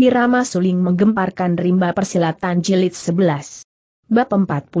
Irama suling menggemparkan rimba persilatan jilid 11. Bab 41.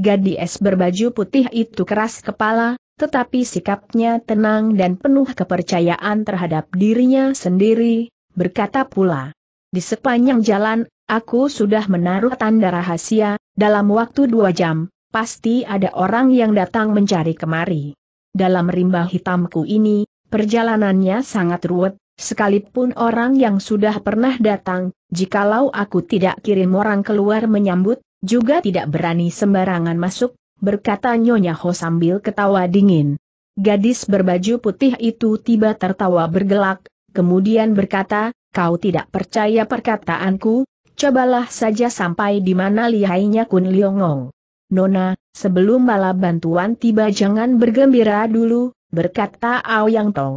Gadis berbaju putih itu keras kepala, tetapi sikapnya tenang dan penuh kepercayaan terhadap dirinya sendiri, berkata pula. Di sepanjang jalan, aku sudah menaruh tanda rahasia, dalam waktu dua jam, pasti ada orang yang datang mencari kemari. Dalam rimba hitamku ini, perjalanannya sangat ruwet, Sekalipun orang yang sudah pernah datang, jikalau aku tidak kirim orang keluar menyambut, juga tidak berani sembarangan masuk, berkata Nyonya Ho sambil ketawa dingin. Gadis berbaju putih itu tiba tertawa bergelak, kemudian berkata, kau tidak percaya perkataanku, cobalah saja sampai di mana lihainya Kun Liongong. Nona, sebelum bala bantuan tiba jangan bergembira dulu, berkata Ao Yang Tong.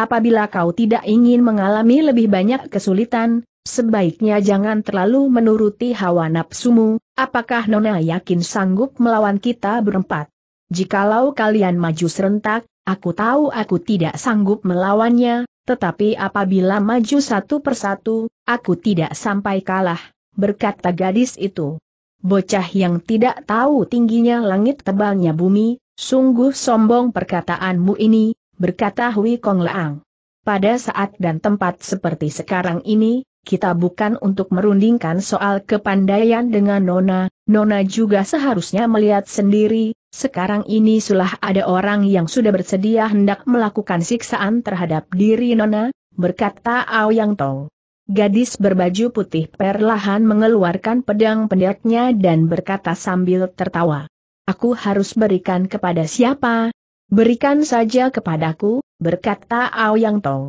Apabila kau tidak ingin mengalami lebih banyak kesulitan, sebaiknya jangan terlalu menuruti hawa nafsumu, apakah Nona yakin sanggup melawan kita berempat? Jikalau kalian maju serentak, aku tahu aku tidak sanggup melawannya, tetapi apabila maju satu persatu, aku tidak sampai kalah, berkata gadis itu. Bocah yang tidak tahu tingginya langit tebalnya bumi, sungguh sombong perkataanmu ini, berkata Hui Kong Leang. Pada saat dan tempat seperti sekarang ini, kita bukan untuk merundingkan soal kepandaian dengan Nona, Nona juga seharusnya melihat sendiri, sekarang ini sudah ada orang yang sudah bersedia hendak melakukan siksaan terhadap diri Nona, berkata ao yang Tong. Gadis berbaju putih perlahan mengeluarkan pedang pendeknya dan berkata sambil tertawa. Aku harus berikan kepada siapa, Berikan saja kepadaku, berkata Ao Yang Tong.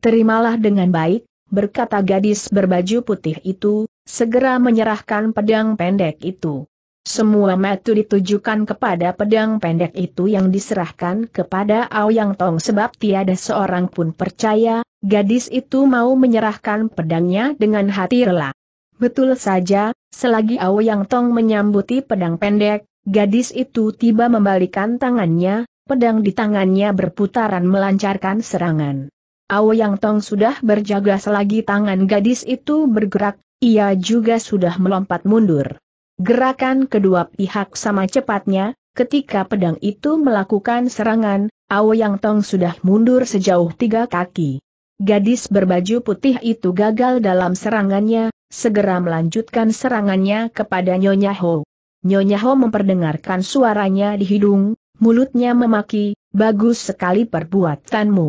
Terimalah dengan baik, berkata gadis berbaju putih itu, segera menyerahkan pedang pendek itu. Semua metu ditujukan kepada pedang pendek itu yang diserahkan kepada Ao Yang Tong sebab tiada seorang pun percaya, gadis itu mau menyerahkan pedangnya dengan hati rela. Betul saja, selagi Ao Yang Tong menyambuti pedang pendek, gadis itu tiba membalikan tangannya, pedang di tangannya berputaran melancarkan serangan. Yang Tong sudah berjaga selagi tangan gadis itu bergerak, ia juga sudah melompat mundur. Gerakan kedua pihak sama cepatnya, ketika pedang itu melakukan serangan, Yang Tong sudah mundur sejauh tiga kaki. Gadis berbaju putih itu gagal dalam serangannya, segera melanjutkan serangannya kepada Nyonya Ho. Nyonya Ho memperdengarkan suaranya di hidung, mulutnya memaki, bagus sekali perbuatanmu.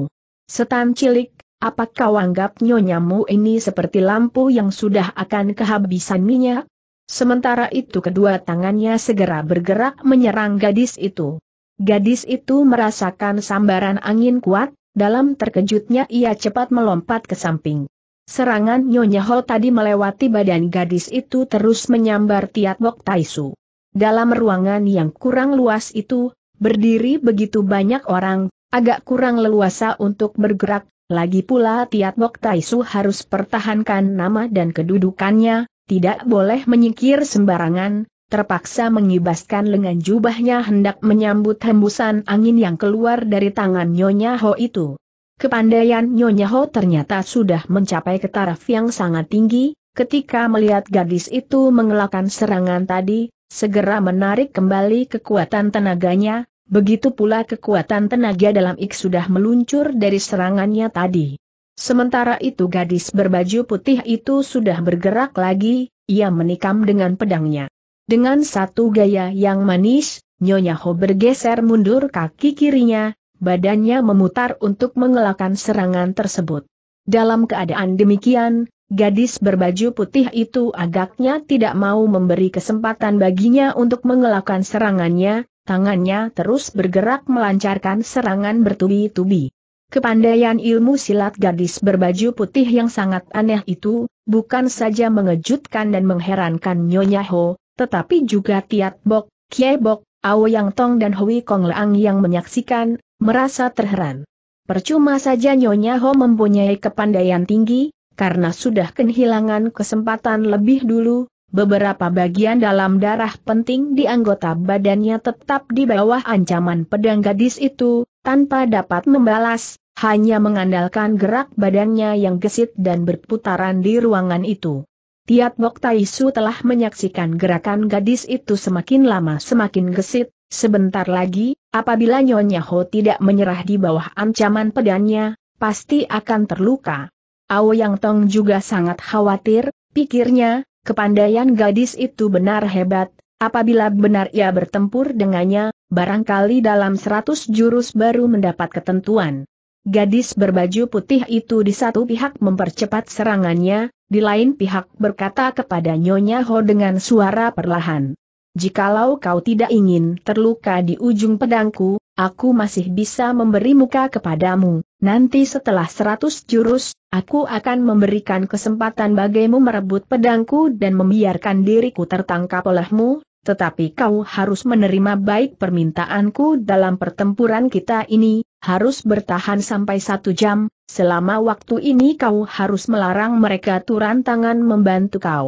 Setan cilik, apakah kau anggap nyonyamu ini seperti lampu yang sudah akan kehabisan minyak? Sementara itu kedua tangannya segera bergerak menyerang gadis itu. Gadis itu merasakan sambaran angin kuat, dalam terkejutnya ia cepat melompat ke samping. Serangan Nyonya Ho tadi melewati badan gadis itu terus menyambar Tiat Wok Taisu. Dalam ruangan yang kurang luas itu, Berdiri begitu banyak orang, agak kurang leluasa untuk bergerak, lagi pula Tiat Bok Taisu harus pertahankan nama dan kedudukannya, tidak boleh menyingkir sembarangan, terpaksa mengibaskan lengan jubahnya hendak menyambut hembusan angin yang keluar dari tangan Nyonya Ho itu. Kepandaian Nyonya Ho ternyata sudah mencapai ke yang sangat tinggi, ketika melihat gadis itu mengelakkan serangan tadi, segera menarik kembali kekuatan tenaganya, begitu pula kekuatan tenaga dalam ik sudah meluncur dari serangannya tadi. Sementara itu gadis berbaju putih itu sudah bergerak lagi, ia menikam dengan pedangnya. Dengan satu gaya yang manis, Nyonya Ho bergeser mundur kaki kirinya, badannya memutar untuk mengelakkan serangan tersebut. Dalam keadaan demikian, Gadis berbaju putih itu agaknya tidak mau memberi kesempatan baginya untuk mengelakkan serangannya, tangannya terus bergerak melancarkan serangan bertubi-tubi. Kepandaian ilmu silat gadis berbaju putih yang sangat aneh itu, bukan saja mengejutkan dan mengherankan Nyonya Ho, tetapi juga Tiat Bok, Kie Bok, Ao Yang Tong dan Hui Kong Leang yang menyaksikan, merasa terheran. Percuma saja Nyonya Ho mempunyai kepandaian tinggi, karena sudah kehilangan kesempatan lebih dulu, beberapa bagian dalam darah penting di anggota badannya tetap di bawah ancaman pedang gadis itu, tanpa dapat membalas, hanya mengandalkan gerak badannya yang gesit dan berputaran di ruangan itu. Tiat Bok Taisu telah menyaksikan gerakan gadis itu semakin lama semakin gesit, sebentar lagi, apabila Nyonya Ho tidak menyerah di bawah ancaman pedangnya, pasti akan terluka. Ao Yang Tong juga sangat khawatir, pikirnya, kepandaian gadis itu benar hebat, apabila benar ia bertempur dengannya, barangkali dalam seratus jurus baru mendapat ketentuan. Gadis berbaju putih itu di satu pihak mempercepat serangannya, di lain pihak berkata kepada Nyonya Ho dengan suara perlahan. Jikalau kau tidak ingin terluka di ujung pedangku, aku masih bisa memberi muka kepadamu. Nanti setelah seratus jurus, aku akan memberikan kesempatan bagimu merebut pedangku dan membiarkan diriku tertangkap olehmu, tetapi kau harus menerima baik permintaanku dalam pertempuran kita ini, harus bertahan sampai satu jam, selama waktu ini kau harus melarang mereka turun tangan membantu kau.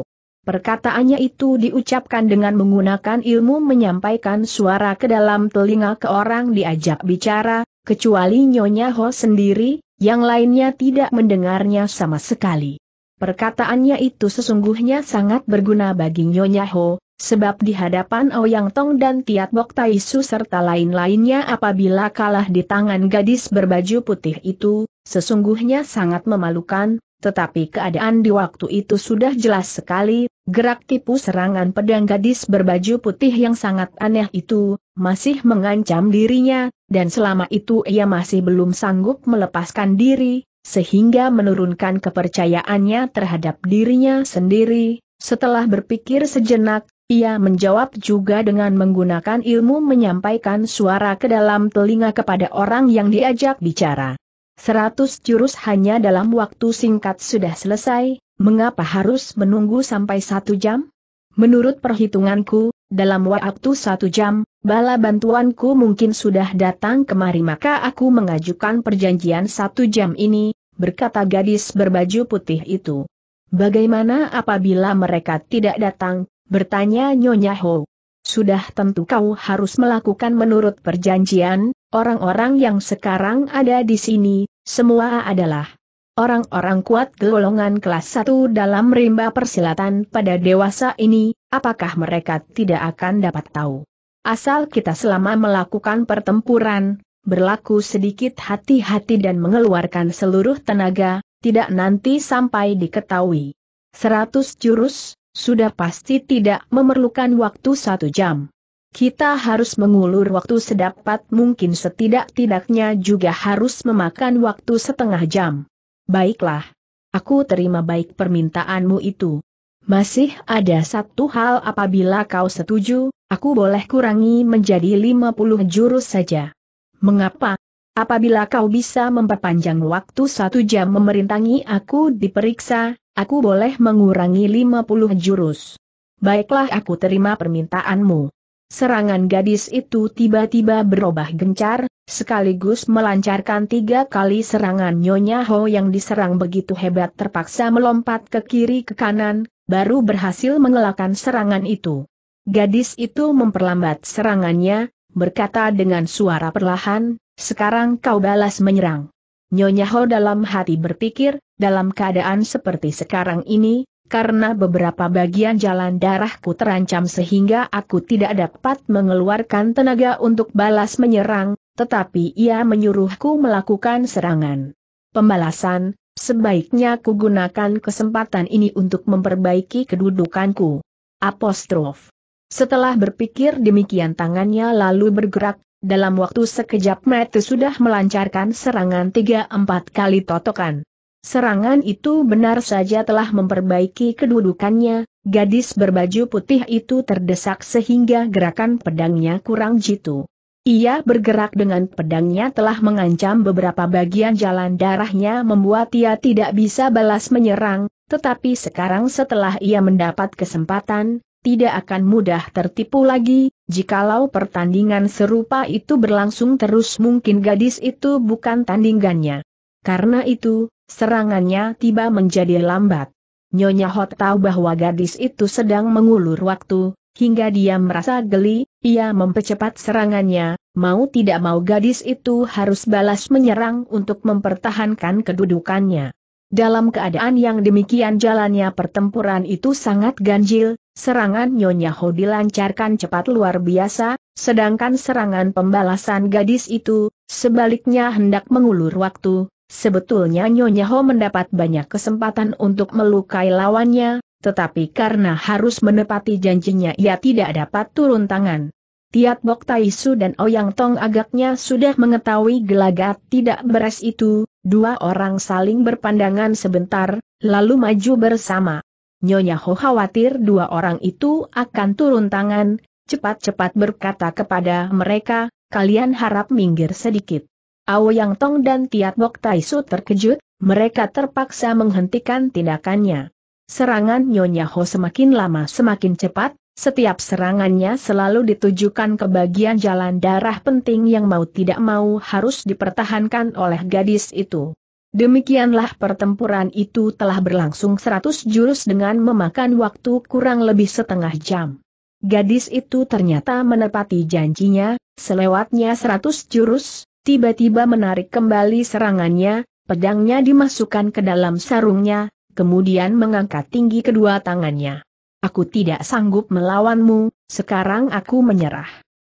Perkataannya itu diucapkan dengan menggunakan ilmu menyampaikan suara ke dalam telinga ke orang diajak bicara, kecuali Nyonya Ho sendiri, yang lainnya tidak mendengarnya sama sekali. Perkataannya itu sesungguhnya sangat berguna bagi Nyonya Ho, sebab di hadapan Ouyang Tong dan Tiat Bok Su serta lain-lainnya apabila kalah di tangan gadis berbaju putih itu, sesungguhnya sangat memalukan, tetapi keadaan di waktu itu sudah jelas sekali, Gerak tipu serangan pedang gadis berbaju putih yang sangat aneh itu, masih mengancam dirinya, dan selama itu ia masih belum sanggup melepaskan diri, sehingga menurunkan kepercayaannya terhadap dirinya sendiri. Setelah berpikir sejenak, ia menjawab juga dengan menggunakan ilmu menyampaikan suara ke dalam telinga kepada orang yang diajak bicara. Seratus jurus hanya dalam waktu singkat sudah selesai, Mengapa harus menunggu sampai satu jam? Menurut perhitunganku, dalam waktu satu jam, bala bantuanku mungkin sudah datang kemari maka aku mengajukan perjanjian satu jam ini, berkata gadis berbaju putih itu. Bagaimana apabila mereka tidak datang, bertanya Nyonya Ho. Sudah tentu kau harus melakukan menurut perjanjian, orang-orang yang sekarang ada di sini, semua adalah orang-orang kuat golongan kelas 1 dalam rimba persilatan pada dewasa ini, apakah mereka tidak akan dapat tahu. Asal kita selama melakukan pertempuran, berlaku sedikit hati-hati dan mengeluarkan seluruh tenaga, tidak nanti sampai diketahui. Seratus jurus, sudah pasti tidak memerlukan waktu satu jam. Kita harus mengulur waktu sedapat mungkin setidak-tidaknya juga harus memakan waktu setengah jam. Baiklah. Aku terima baik permintaanmu itu. Masih ada satu hal apabila kau setuju, aku boleh kurangi menjadi 50 jurus saja. Mengapa? Apabila kau bisa memperpanjang waktu satu jam memerintangi aku diperiksa, aku boleh mengurangi 50 jurus. Baiklah aku terima permintaanmu. Serangan gadis itu tiba-tiba berubah gencar, sekaligus melancarkan tiga kali serangan Nyonya Ho yang diserang begitu hebat terpaksa melompat ke kiri ke kanan, baru berhasil mengelakkan serangan itu. Gadis itu memperlambat serangannya, berkata dengan suara perlahan, sekarang kau balas menyerang. Nyonya Ho dalam hati berpikir, dalam keadaan seperti sekarang ini, karena beberapa bagian jalan darahku terancam sehingga aku tidak dapat mengeluarkan tenaga untuk balas menyerang, tetapi ia menyuruhku melakukan serangan. Pembalasan, sebaiknya ku gunakan kesempatan ini untuk memperbaiki kedudukanku. Apostrof. Setelah berpikir demikian tangannya lalu bergerak, dalam waktu sekejap Mete sudah melancarkan serangan 3-4 kali totokan. Serangan itu benar saja telah memperbaiki kedudukannya, gadis berbaju putih itu terdesak sehingga gerakan pedangnya kurang jitu. Ia bergerak dengan pedangnya telah mengancam beberapa bagian jalan darahnya membuat ia tidak bisa balas menyerang, tetapi sekarang setelah ia mendapat kesempatan, tidak akan mudah tertipu lagi, jikalau pertandingan serupa itu berlangsung terus mungkin gadis itu bukan tandingannya. Karena itu, serangannya tiba menjadi lambat. Nyonya Hot tahu bahwa gadis itu sedang mengulur waktu, hingga dia merasa geli, ia mempercepat serangannya, mau tidak mau gadis itu harus balas menyerang untuk mempertahankan kedudukannya. Dalam keadaan yang demikian jalannya pertempuran itu sangat ganjil, serangan Nyonya Ho dilancarkan cepat luar biasa, sedangkan serangan pembalasan gadis itu, sebaliknya hendak mengulur waktu, sebetulnya Nyonya Ho mendapat banyak kesempatan untuk melukai lawannya, tetapi karena harus menepati janjinya ia tidak dapat turun tangan. Tiat Bok Taisu dan Oyang oh Tong agaknya sudah mengetahui gelagat tidak beres itu, dua orang saling berpandangan sebentar, lalu maju bersama. Nyonya Ho khawatir dua orang itu akan turun tangan, cepat-cepat berkata kepada mereka, kalian harap minggir sedikit. Oh Yang Tong dan Tiat Bok Taisu terkejut, mereka terpaksa menghentikan tindakannya. Serangan Nyonya Ho semakin lama semakin cepat, setiap serangannya selalu ditujukan ke bagian jalan darah penting yang mau tidak mau harus dipertahankan oleh gadis itu. Demikianlah pertempuran itu telah berlangsung 100 jurus dengan memakan waktu kurang lebih setengah jam. Gadis itu ternyata menepati janjinya, selewatnya 100 jurus, tiba-tiba menarik kembali serangannya, pedangnya dimasukkan ke dalam sarungnya, kemudian mengangkat tinggi kedua tangannya. Aku tidak sanggup melawanmu, sekarang aku menyerah.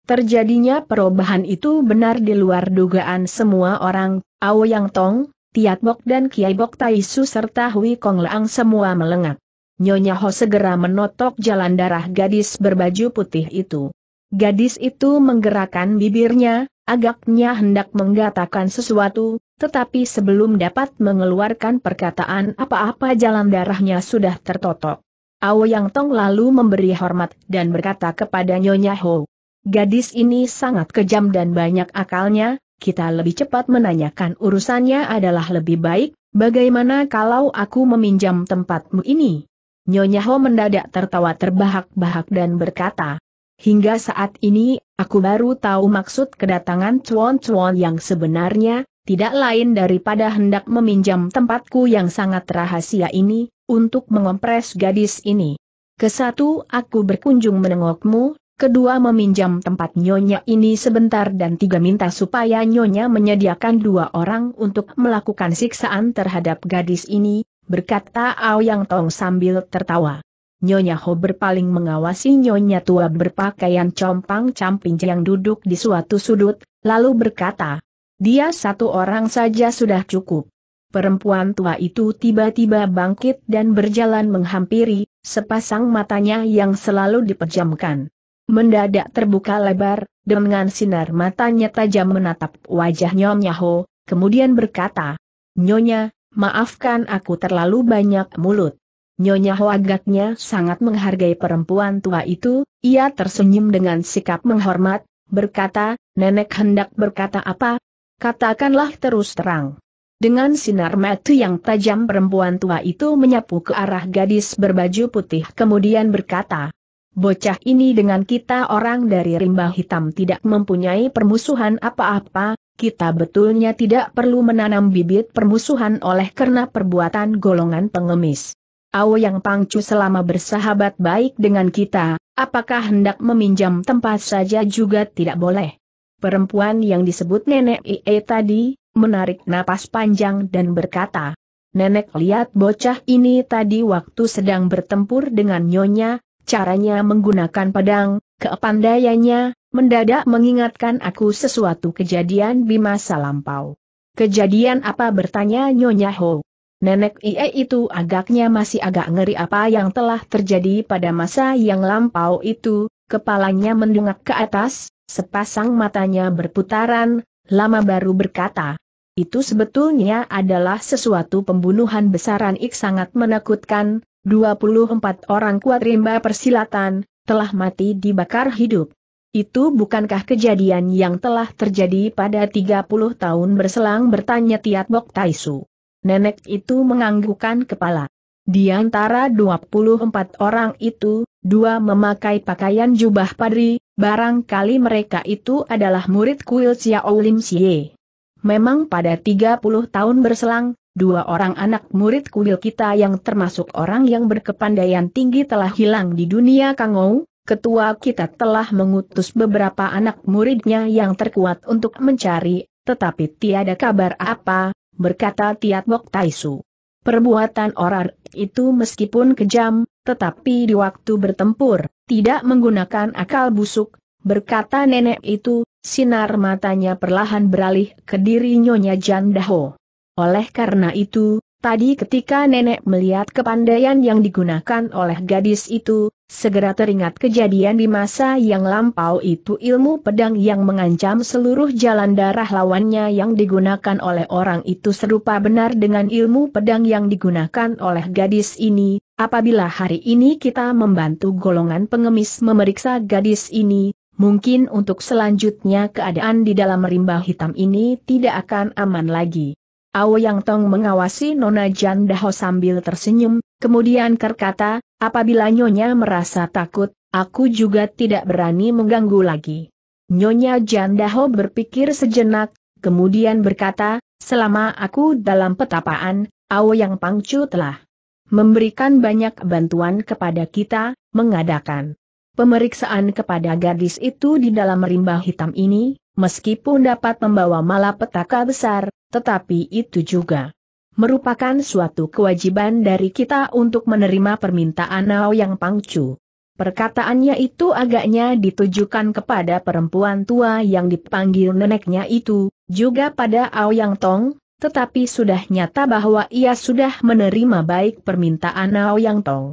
Terjadinya perubahan itu benar di luar dugaan semua orang, Yang Tong, Tiat Bok dan Kiai Bok Taisu serta Hui Kong Leang semua melengak. Nyonya Ho segera menotok jalan darah gadis berbaju putih itu. Gadis itu menggerakkan bibirnya, agaknya hendak menggatakan sesuatu, tetapi sebelum dapat mengeluarkan perkataan apa-apa jalan darahnya sudah tertotok. Ao Yang Tong lalu memberi hormat dan berkata kepada Nyonya Ho. Gadis ini sangat kejam dan banyak akalnya, kita lebih cepat menanyakan urusannya adalah lebih baik, bagaimana kalau aku meminjam tempatmu ini? Nyonya Ho mendadak tertawa terbahak-bahak dan berkata, Hingga saat ini, aku baru tahu maksud kedatangan cuan-cuan yang sebenarnya, tidak lain daripada hendak meminjam tempatku yang sangat rahasia ini, untuk mengompres gadis ini. Kesatu aku berkunjung menengokmu, kedua meminjam tempat nyonya ini sebentar dan tiga minta supaya nyonya menyediakan dua orang untuk melakukan siksaan terhadap gadis ini, berkata Aoyang Tong sambil tertawa. Nyonya Ho berpaling mengawasi nyonya tua berpakaian compang-camping yang duduk di suatu sudut, lalu berkata, dia satu orang saja sudah cukup. Perempuan tua itu tiba-tiba bangkit dan berjalan menghampiri, sepasang matanya yang selalu dipejamkan. Mendadak terbuka lebar, dengan sinar matanya tajam menatap wajah Nyonya Ho, kemudian berkata, Nyonya, maafkan aku terlalu banyak mulut. Nyonya Ho agaknya sangat menghargai perempuan tua itu, ia tersenyum dengan sikap menghormat, berkata, nenek hendak berkata apa, Katakanlah terus terang. Dengan sinar mata yang tajam perempuan tua itu menyapu ke arah gadis berbaju putih kemudian berkata, Bocah ini dengan kita orang dari rimba hitam tidak mempunyai permusuhan apa-apa, kita betulnya tidak perlu menanam bibit permusuhan oleh karena perbuatan golongan pengemis. Awo yang pangcu selama bersahabat baik dengan kita, apakah hendak meminjam tempat saja juga tidak boleh. Perempuan yang disebut Nenek Ie tadi, menarik napas panjang dan berkata, Nenek lihat bocah ini tadi waktu sedang bertempur dengan nyonya, caranya menggunakan pedang, keepandaiannya, mendadak mengingatkan aku sesuatu kejadian di masa lampau. Kejadian apa bertanya nyonya Ho? Nenek Ie itu agaknya masih agak ngeri apa yang telah terjadi pada masa yang lampau itu, kepalanya mendungak ke atas, sepasang matanya berputaran, lama baru berkata. Itu sebetulnya adalah sesuatu pembunuhan besaran ik sangat menakutkan, 24 orang kuat rimba persilatan, telah mati dibakar hidup. Itu bukankah kejadian yang telah terjadi pada 30 tahun berselang bertanya Tiat Bok Taisu. Nenek itu menganggukkan kepala. Di antara 24 orang itu, dua memakai pakaian jubah padri, barangkali mereka itu adalah murid kuil Xiao Lim Xie. Memang pada 30 tahun berselang, dua orang anak murid kuil kita yang termasuk orang yang berkepandaian tinggi telah hilang di dunia Kangou, ketua kita telah mengutus beberapa anak muridnya yang terkuat untuk mencari, tetapi tiada kabar apa, berkata Tiat Bok Taisu. Perbuatan orang itu meskipun kejam, tetapi di waktu bertempur, tidak menggunakan akal busuk, berkata nenek itu, sinar matanya perlahan beralih ke diri Nyonya Jandaho. Oleh karena itu, tadi ketika nenek melihat kepandaian yang digunakan oleh gadis itu, segera teringat kejadian di masa yang lampau itu ilmu pedang yang mengancam seluruh jalan darah lawannya yang digunakan oleh orang itu serupa benar dengan ilmu pedang yang digunakan oleh gadis ini, Apabila hari ini kita membantu golongan pengemis memeriksa gadis ini, mungkin untuk selanjutnya keadaan di dalam rimba hitam ini tidak akan aman lagi. Ao Yang Tong mengawasi Nona Jan Daho sambil tersenyum, kemudian berkata, apabila Nyonya merasa takut, aku juga tidak berani mengganggu lagi. Nyonya Jan Daho berpikir sejenak, kemudian berkata, selama aku dalam petapaan, Ao Yang Pangcu telah memberikan banyak bantuan kepada kita, mengadakan pemeriksaan kepada gadis itu di dalam rimba hitam ini, meskipun dapat membawa malapetaka besar, tetapi itu juga merupakan suatu kewajiban dari kita untuk menerima permintaan Nao yang pangcu. Perkataannya itu agaknya ditujukan kepada perempuan tua yang dipanggil neneknya itu, juga pada Ao Yang Tong, tetapi sudah nyata bahwa ia sudah menerima baik permintaan Nao Yang Tong.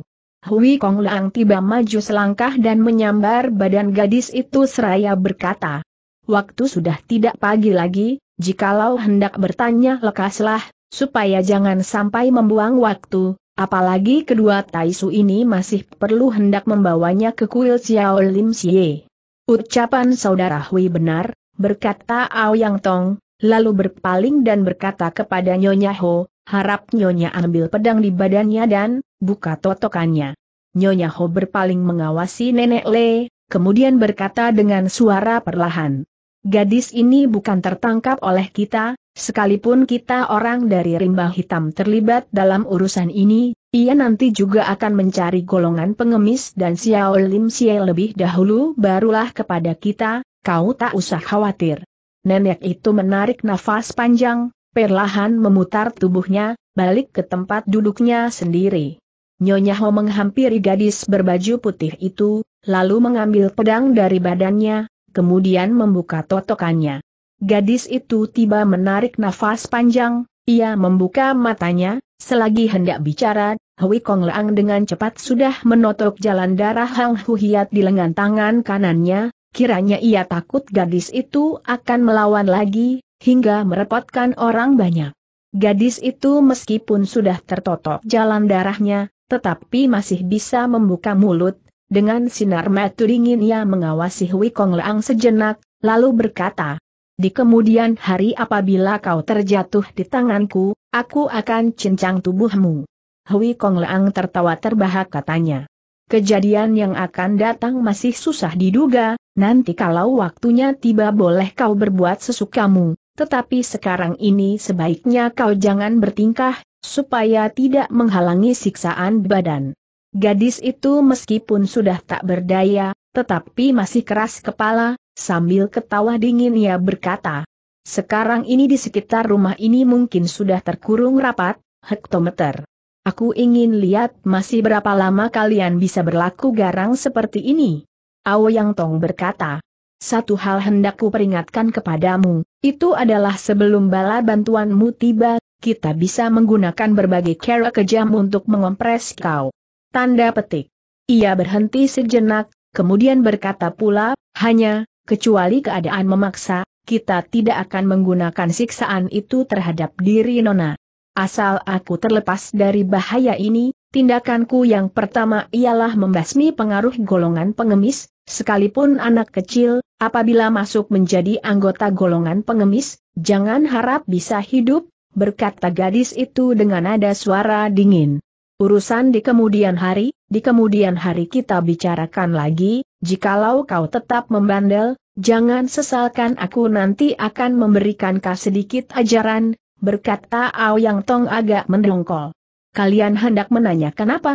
Hui Kong Lang tiba maju selangkah dan menyambar badan gadis itu seraya berkata, Waktu sudah tidak pagi lagi, jikalau hendak bertanya lekaslah, supaya jangan sampai membuang waktu, apalagi kedua Taisu ini masih perlu hendak membawanya ke kuil Xiao Lim Xie. Ucapan saudara Hui benar, berkata Ao Yang Tong, lalu berpaling dan berkata kepada Nyonya Ho, harap Nyonya ambil pedang di badannya dan buka totokannya. Nyonya Ho berpaling mengawasi Nenek Le, kemudian berkata dengan suara perlahan. Gadis ini bukan tertangkap oleh kita, sekalipun kita orang dari rimba hitam terlibat dalam urusan ini, ia nanti juga akan mencari golongan pengemis dan Xiao Lim Xie lebih dahulu barulah kepada kita, kau tak usah khawatir. Nenek itu menarik nafas panjang, perlahan memutar tubuhnya, balik ke tempat duduknya sendiri. Nyonya Ho menghampiri gadis berbaju putih itu, lalu mengambil pedang dari badannya, kemudian membuka totokannya. Gadis itu tiba menarik nafas panjang, ia membuka matanya, selagi hendak bicara, Hui Kong Leang dengan cepat sudah menotok jalan darah Hang Hu Hiat di lengan tangan kanannya, Kiranya ia takut gadis itu akan melawan lagi, hingga merepotkan orang banyak. Gadis itu meskipun sudah tertotok jalan darahnya, tetapi masih bisa membuka mulut, dengan sinar mata dingin ia mengawasi Hui Kong Leang sejenak, lalu berkata, Di kemudian hari apabila kau terjatuh di tanganku, aku akan cincang tubuhmu. Hui Kong Leang tertawa terbahak katanya. Kejadian yang akan datang masih susah diduga, Nanti kalau waktunya tiba boleh kau berbuat sesukamu, tetapi sekarang ini sebaiknya kau jangan bertingkah, supaya tidak menghalangi siksaan badan. Gadis itu meskipun sudah tak berdaya, tetapi masih keras kepala, sambil ketawa dingin ia berkata, sekarang ini di sekitar rumah ini mungkin sudah terkurung rapat, hektometer. Aku ingin lihat masih berapa lama kalian bisa berlaku garang seperti ini yang Tong berkata. Satu hal hendakku peringatkan kepadamu, itu adalah sebelum bala bantuanmu tiba, kita bisa menggunakan berbagai cara kejam untuk mengompres kau. Tanda petik. Ia berhenti sejenak, kemudian berkata pula, hanya, kecuali keadaan memaksa, kita tidak akan menggunakan siksaan itu terhadap diri Nona. Asal aku terlepas dari bahaya ini, tindakanku yang pertama ialah membasmi pengaruh golongan pengemis, Sekalipun anak kecil, apabila masuk menjadi anggota golongan pengemis, jangan harap bisa hidup, berkata gadis itu dengan nada suara dingin. Urusan di kemudian hari, di kemudian hari kita bicarakan lagi, jikalau kau tetap membandel, jangan sesalkan aku nanti akan memberikan kau sedikit ajaran, berkata Yang Tong agak mendongkol. Kalian hendak menanyakan apa?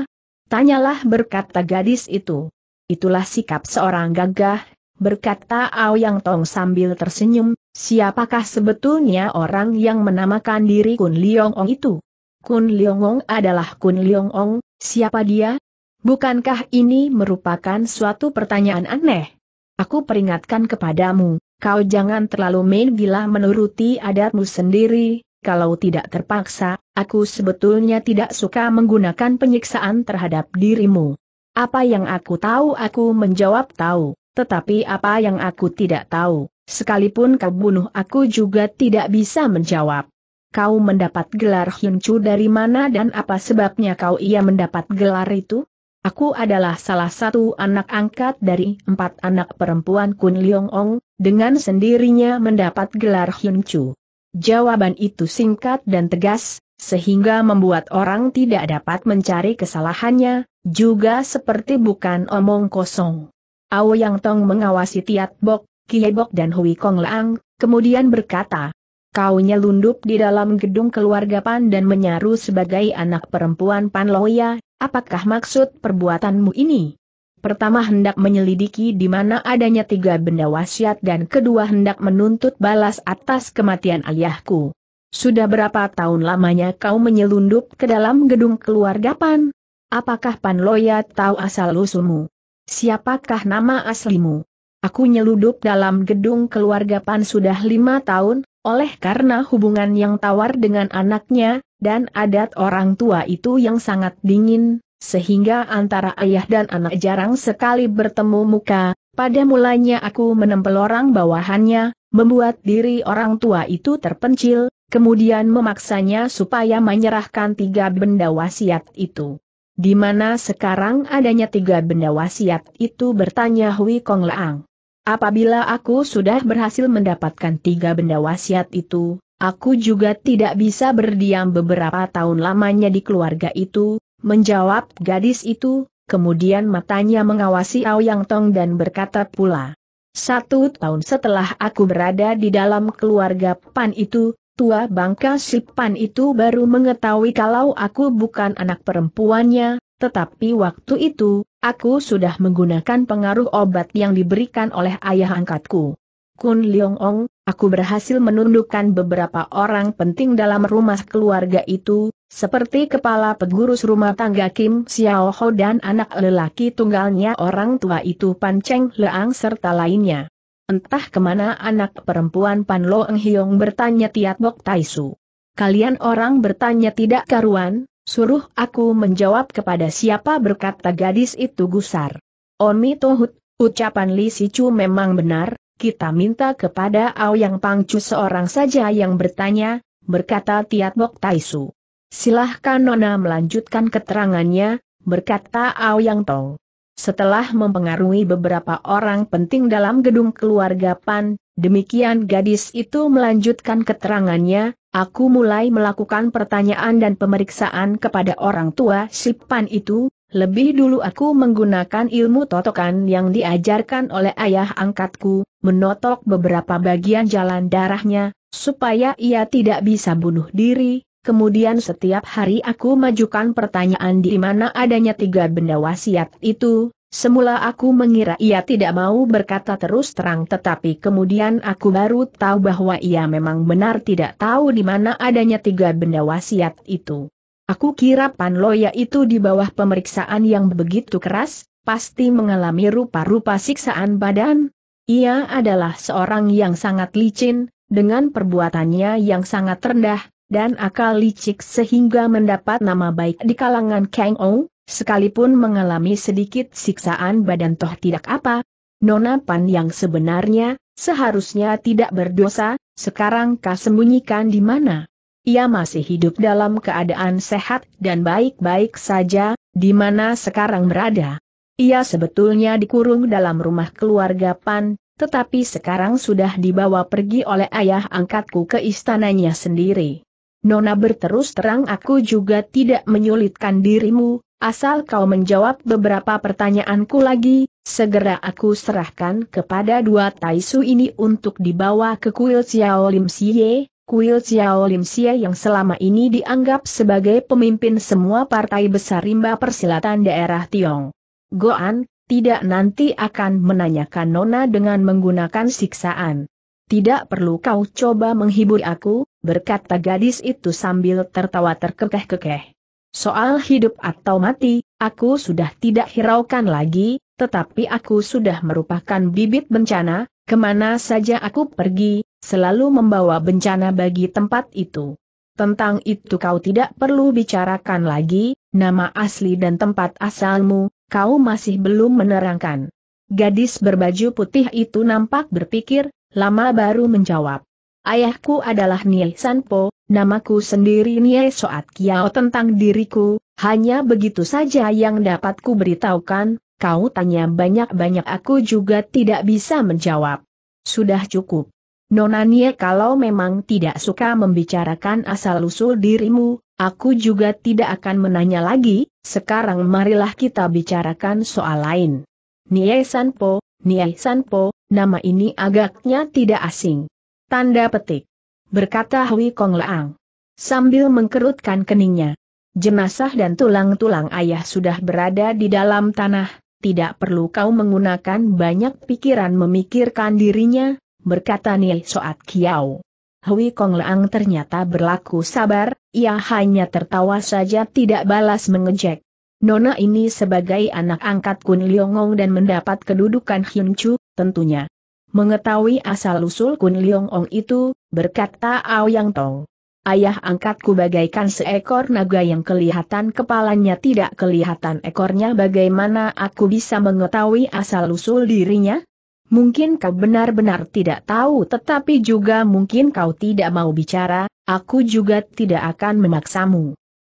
Tanyalah berkata gadis itu. Itulah sikap seorang gagah, berkata Ao Yang Tong sambil tersenyum, siapakah sebetulnya orang yang menamakan diri Kun Liong Ong itu? Kun Liong Ong adalah Kun Liong Ong, siapa dia? Bukankah ini merupakan suatu pertanyaan aneh? Aku peringatkan kepadamu, kau jangan terlalu main gila menuruti adatmu sendiri, kalau tidak terpaksa, aku sebetulnya tidak suka menggunakan penyiksaan terhadap dirimu. Apa yang aku tahu aku menjawab tahu, tetapi apa yang aku tidak tahu, sekalipun kau bunuh aku juga tidak bisa menjawab. Kau mendapat gelar Hincu dari mana dan apa sebabnya kau ia mendapat gelar itu? Aku adalah salah satu anak angkat dari empat anak perempuan Kun Leong Ong, dengan sendirinya mendapat gelar Hincu. Jawaban itu singkat dan tegas, sehingga membuat orang tidak dapat mencari kesalahannya, juga seperti bukan omong kosong. Ao Yang Tong mengawasi Tiat Bok, bok dan Hui Kong Lang, kemudian berkata, Kau nyelundup di dalam gedung keluarga Pan dan menyaru sebagai anak perempuan Pan Loya, apakah maksud perbuatanmu ini? Pertama hendak menyelidiki di mana adanya tiga benda wasiat dan kedua hendak menuntut balas atas kematian ayahku. Sudah berapa tahun lamanya kau menyelundup ke dalam gedung keluarga Pan? Apakah Pan Loyat tahu asal-usulmu? Siapakah nama aslimu? Aku nyeludup dalam gedung keluarga Pan sudah lima tahun, oleh karena hubungan yang tawar dengan anaknya, dan adat orang tua itu yang sangat dingin, sehingga antara ayah dan anak jarang sekali bertemu muka, pada mulanya aku menempel orang bawahannya, membuat diri orang tua itu terpencil, kemudian memaksanya supaya menyerahkan tiga benda wasiat itu. Di mana sekarang adanya tiga benda wasiat itu bertanya Hui Kong Leang. Apabila aku sudah berhasil mendapatkan tiga benda wasiat itu, aku juga tidak bisa berdiam beberapa tahun lamanya di keluarga itu, menjawab gadis itu, kemudian matanya mengawasi Aoyang Tong dan berkata pula. Satu tahun setelah aku berada di dalam keluarga Pan itu, Tua bangka Sipan itu baru mengetahui kalau aku bukan anak perempuannya, tetapi waktu itu, aku sudah menggunakan pengaruh obat yang diberikan oleh ayah angkatku. Kun Leong Ong, aku berhasil menundukkan beberapa orang penting dalam rumah keluarga itu, seperti kepala pegurus rumah tangga Kim Xiao Ho dan anak lelaki tunggalnya orang tua itu Pan Cheng Leang serta lainnya. Entah kemana anak perempuan Pan Lo Eng Hiong bertanya Tiat Bok Tai Su. Kalian orang bertanya tidak karuan, suruh aku menjawab kepada siapa berkata gadis itu gusar. Omi Tohut, ucapan Li Si memang benar, kita minta kepada Ao Aoyang Pangcu seorang saja yang bertanya, berkata Tiat Bok Tai Su. Silahkan Nona melanjutkan keterangannya, berkata Ao Yang Tong. Setelah mempengaruhi beberapa orang penting dalam gedung keluarga Pan, demikian gadis itu melanjutkan keterangannya, aku mulai melakukan pertanyaan dan pemeriksaan kepada orang tua si Pan itu, lebih dulu aku menggunakan ilmu totokan yang diajarkan oleh ayah angkatku, menotok beberapa bagian jalan darahnya, supaya ia tidak bisa bunuh diri, Kemudian setiap hari aku majukan pertanyaan di mana adanya tiga benda wasiat itu, semula aku mengira ia tidak mau berkata terus terang tetapi kemudian aku baru tahu bahwa ia memang benar tidak tahu di mana adanya tiga benda wasiat itu. Aku kira Panloya itu di bawah pemeriksaan yang begitu keras, pasti mengalami rupa-rupa siksaan badan. Ia adalah seorang yang sangat licin, dengan perbuatannya yang sangat rendah, dan akal licik sehingga mendapat nama baik di kalangan Kang Ou, sekalipun mengalami sedikit siksaan badan toh tidak apa. Nona Pan yang sebenarnya, seharusnya tidak berdosa, sekarang kau sembunyikan di mana? Ia masih hidup dalam keadaan sehat dan baik-baik saja, di mana sekarang berada. Ia sebetulnya dikurung dalam rumah keluarga Pan, tetapi sekarang sudah dibawa pergi oleh ayah angkatku ke istananya sendiri. Nona berterus terang aku juga tidak menyulitkan dirimu, asal kau menjawab beberapa pertanyaanku lagi, segera aku serahkan kepada dua taisu ini untuk dibawa ke kuil Xiao Lim Xie, kuil Xiao Lim Xie yang selama ini dianggap sebagai pemimpin semua partai besar rimba persilatan daerah Tiong. Goan, tidak nanti akan menanyakan Nona dengan menggunakan siksaan. Tidak perlu kau coba menghibur aku, berkata gadis itu sambil tertawa terkekeh-kekeh. Soal hidup atau mati, aku sudah tidak hiraukan lagi, tetapi aku sudah merupakan bibit bencana, kemana saja aku pergi, selalu membawa bencana bagi tempat itu. Tentang itu kau tidak perlu bicarakan lagi, nama asli dan tempat asalmu, kau masih belum menerangkan. Gadis berbaju putih itu nampak berpikir, lama baru menjawab. Ayahku adalah Nie Sanpo, namaku sendiri Nie Soat Kiao tentang diriku, hanya begitu saja yang dapat ku beritahukan, kau tanya banyak-banyak aku juga tidak bisa menjawab. Sudah cukup. Nona Nie kalau memang tidak suka membicarakan asal-usul dirimu, aku juga tidak akan menanya lagi, sekarang marilah kita bicarakan soal lain. Nie Sanpo, Nie Sanpo, nama ini agaknya tidak asing. Tanda petik. Berkata Hui Kong Leang. Sambil mengkerutkan keningnya. Jenazah dan tulang-tulang ayah sudah berada di dalam tanah, tidak perlu kau menggunakan banyak pikiran memikirkan dirinya, berkata Nil Soat Kiao. Hui Kong Leang ternyata berlaku sabar, ia hanya tertawa saja tidak balas mengejek. Nona ini sebagai anak angkat Kun Liongong dan mendapat kedudukan Hyun Chu, tentunya mengetahui asal-usul Kun Liong Ong itu, berkata Ao Yang Tong. Ayah angkatku bagaikan seekor naga yang kelihatan kepalanya tidak kelihatan ekornya bagaimana aku bisa mengetahui asal-usul dirinya? Mungkin kau benar-benar tidak tahu tetapi juga mungkin kau tidak mau bicara, aku juga tidak akan memaksamu.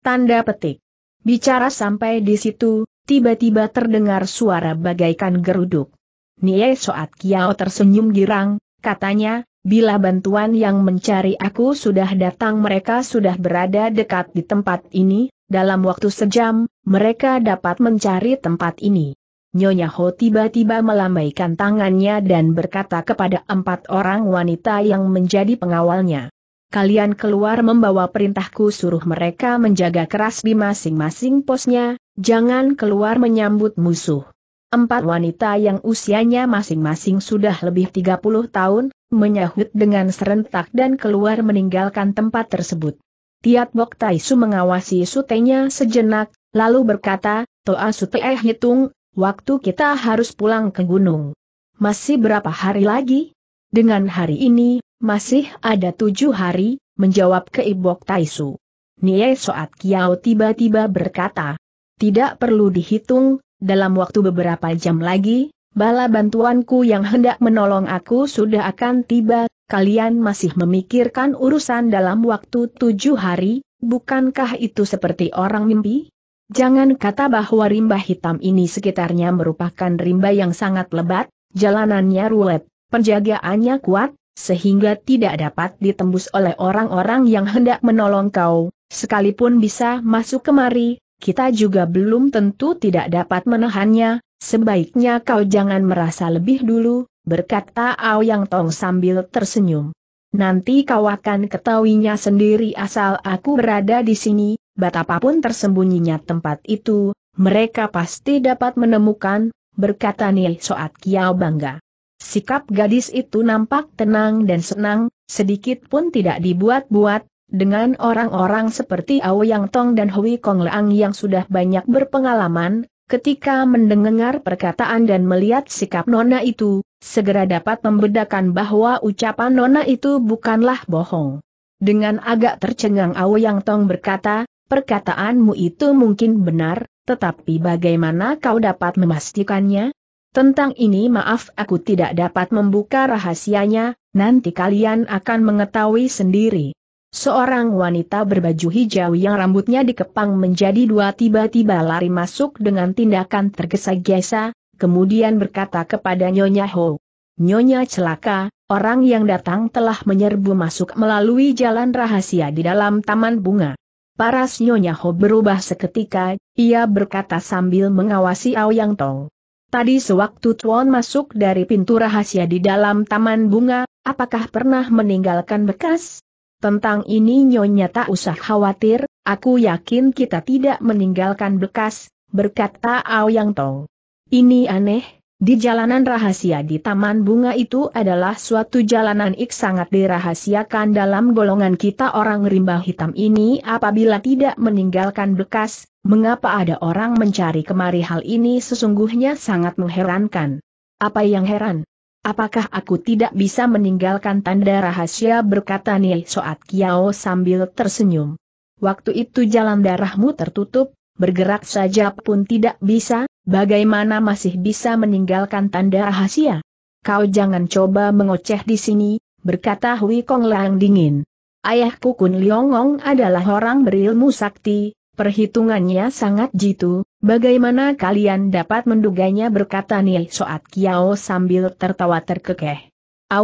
Tanda petik. Bicara sampai di situ, tiba-tiba terdengar suara bagaikan geruduk. Nie Soat Kiao tersenyum girang, katanya, bila bantuan yang mencari aku sudah datang mereka sudah berada dekat di tempat ini, dalam waktu sejam, mereka dapat mencari tempat ini. Nyonya Ho tiba-tiba melambaikan tangannya dan berkata kepada empat orang wanita yang menjadi pengawalnya. Kalian keluar membawa perintahku suruh mereka menjaga keras di masing-masing posnya, jangan keluar menyambut musuh. Empat wanita yang usianya masing-masing sudah lebih 30 tahun, menyahut dengan serentak dan keluar meninggalkan tempat tersebut. Tiat Bok Taisu mengawasi sutenya sejenak, lalu berkata, Toa sute eh hitung, waktu kita harus pulang ke gunung. Masih berapa hari lagi? Dengan hari ini, masih ada tujuh hari, menjawab ke Ibok Taisu. Nie Soat Kiao tiba-tiba berkata, tidak perlu dihitung, dalam waktu beberapa jam lagi, bala bantuanku yang hendak menolong aku sudah akan tiba, kalian masih memikirkan urusan dalam waktu tujuh hari, bukankah itu seperti orang mimpi? Jangan kata bahwa rimba hitam ini sekitarnya merupakan rimba yang sangat lebat, jalanannya ruwet, penjagaannya kuat, sehingga tidak dapat ditembus oleh orang-orang yang hendak menolong kau, sekalipun bisa masuk kemari, kita juga belum tentu tidak dapat menahannya, sebaiknya kau jangan merasa lebih dulu, berkata Ao Yang Tong sambil tersenyum. Nanti kau akan ketahuinya sendiri asal aku berada di sini, betapapun tersembunyinya tempat itu, mereka pasti dapat menemukan, berkata Nil Soat Kiao bangga. Sikap gadis itu nampak tenang dan senang, sedikit pun tidak dibuat-buat, dengan orang-orang seperti Ao Yang Tong dan Hui Kong Leang yang sudah banyak berpengalaman, ketika mendengar perkataan dan melihat sikap Nona itu, segera dapat membedakan bahwa ucapan Nona itu bukanlah bohong. Dengan agak tercengang Ao Yang Tong berkata, perkataanmu itu mungkin benar, tetapi bagaimana kau dapat memastikannya? Tentang ini maaf aku tidak dapat membuka rahasianya, nanti kalian akan mengetahui sendiri. Seorang wanita berbaju hijau yang rambutnya dikepang menjadi dua tiba-tiba lari masuk dengan tindakan tergesa-gesa, kemudian berkata kepada Nyonya Ho. Nyonya celaka, orang yang datang telah menyerbu masuk melalui jalan rahasia di dalam taman bunga. Paras Nyonya Ho berubah seketika, ia berkata sambil mengawasi Aoyang Tong. Tadi sewaktu Tuan masuk dari pintu rahasia di dalam taman bunga, apakah pernah meninggalkan bekas? Tentang ini Nyonya tak usah khawatir, aku yakin kita tidak meninggalkan bekas, berkata Ao Yang Tong. Ini aneh, di jalanan rahasia di Taman Bunga itu adalah suatu jalanan ik sangat dirahasiakan dalam golongan kita orang rimba hitam ini apabila tidak meninggalkan bekas, mengapa ada orang mencari kemari hal ini sesungguhnya sangat mengherankan. Apa yang heran? Apakah aku tidak bisa meninggalkan tanda rahasia berkata Neil Soat Kiao sambil tersenyum. Waktu itu jalan darahmu tertutup, bergerak saja pun tidak bisa, bagaimana masih bisa meninggalkan tanda rahasia? Kau jangan coba mengoceh di sini, berkata Hui Kong Lang dingin. Ayahku Kun Liongong adalah orang berilmu sakti, Perhitungannya sangat jitu, bagaimana kalian dapat menduganya berkata Niai Soat Kiao sambil tertawa terkekeh.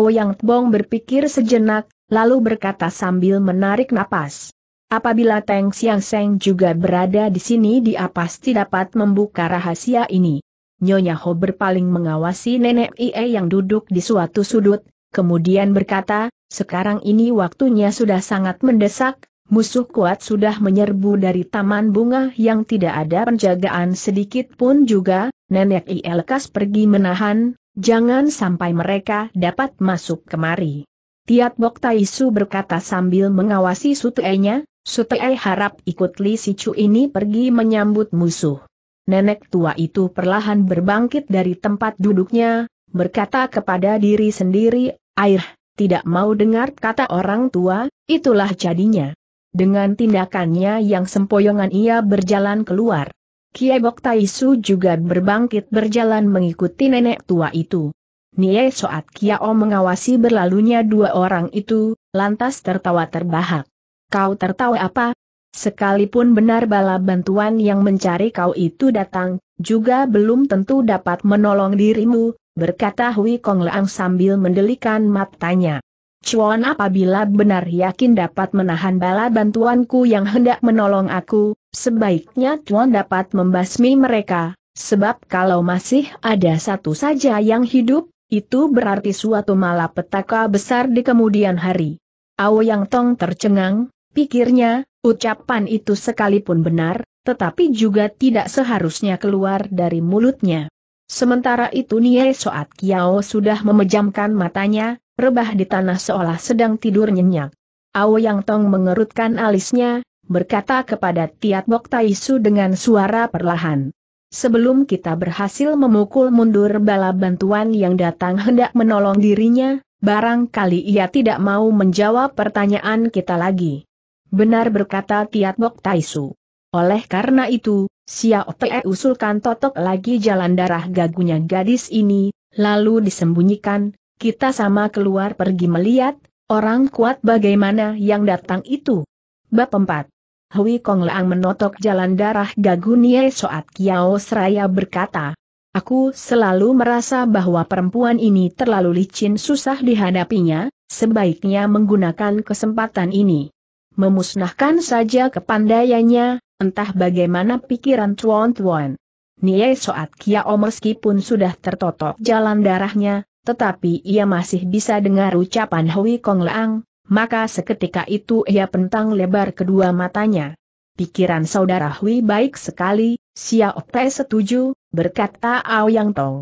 yang Tbong berpikir sejenak, lalu berkata sambil menarik napas. Apabila Teng Siang Seng juga berada di sini dia pasti dapat membuka rahasia ini. Nyonya Ho berpaling mengawasi nenek Ie yang duduk di suatu sudut, kemudian berkata, sekarang ini waktunya sudah sangat mendesak, musuh kuat sudah menyerbu dari taman bunga yang tidak ada penjagaan sedikit pun juga, Nenek Ielkas pergi menahan, jangan sampai mereka dapat masuk kemari. Tiat Bok Taisu berkata sambil mengawasi Sutei nya Sutei harap ikut Li Sicu ini pergi menyambut musuh. Nenek tua itu perlahan berbangkit dari tempat duduknya, berkata kepada diri sendiri, air, tidak mau dengar kata orang tua, itulah jadinya. Dengan tindakannya yang sempoyongan ia berjalan keluar. Kiebok Taisu juga berbangkit berjalan mengikuti nenek tua itu. Nie Soat Kiao mengawasi berlalunya dua orang itu, lantas tertawa terbahak. Kau tertawa apa? Sekalipun benar bala bantuan yang mencari kau itu datang, juga belum tentu dapat menolong dirimu, berkata Hui Kong Leang sambil mendelikan matanya. Cuan apabila benar yakin dapat menahan bala bantuanku yang hendak menolong aku, sebaiknya Cuan dapat membasmi mereka, sebab kalau masih ada satu saja yang hidup, itu berarti suatu malapetaka besar di kemudian hari. Ao Yang Tong tercengang, pikirnya, ucapan itu sekalipun benar, tetapi juga tidak seharusnya keluar dari mulutnya. Sementara itu Nie Soat Kiao sudah memejamkan matanya, rebah di tanah seolah sedang tidur nyenyak. Ao Yang Tong mengerutkan alisnya, berkata kepada Tiat Bok Su dengan suara perlahan. Sebelum kita berhasil memukul mundur bala bantuan yang datang hendak menolong dirinya, barangkali ia tidak mau menjawab pertanyaan kita lagi. Benar berkata Tiat Bok Su. Oleh karena itu, Xiao Te usulkan totok lagi jalan darah gagunya gadis ini, lalu disembunyikan, kita sama keluar pergi melihat, orang kuat bagaimana yang datang itu. Bab 4 Hui Kong Leang menotok jalan darah Gagunie Soat Kiao Seraya berkata, Aku selalu merasa bahwa perempuan ini terlalu licin susah dihadapinya, sebaiknya menggunakan kesempatan ini. Memusnahkan saja kepandaiannya, entah bagaimana pikiran Tuan Tuan. Nie Soat Kiao meskipun sudah tertotok jalan darahnya, tetapi ia masih bisa dengar ucapan Hui Kong Leang, maka seketika itu ia pentang lebar kedua matanya. Pikiran saudara Hui baik sekali, Xiao Te setuju, berkata Ao Yang Tong.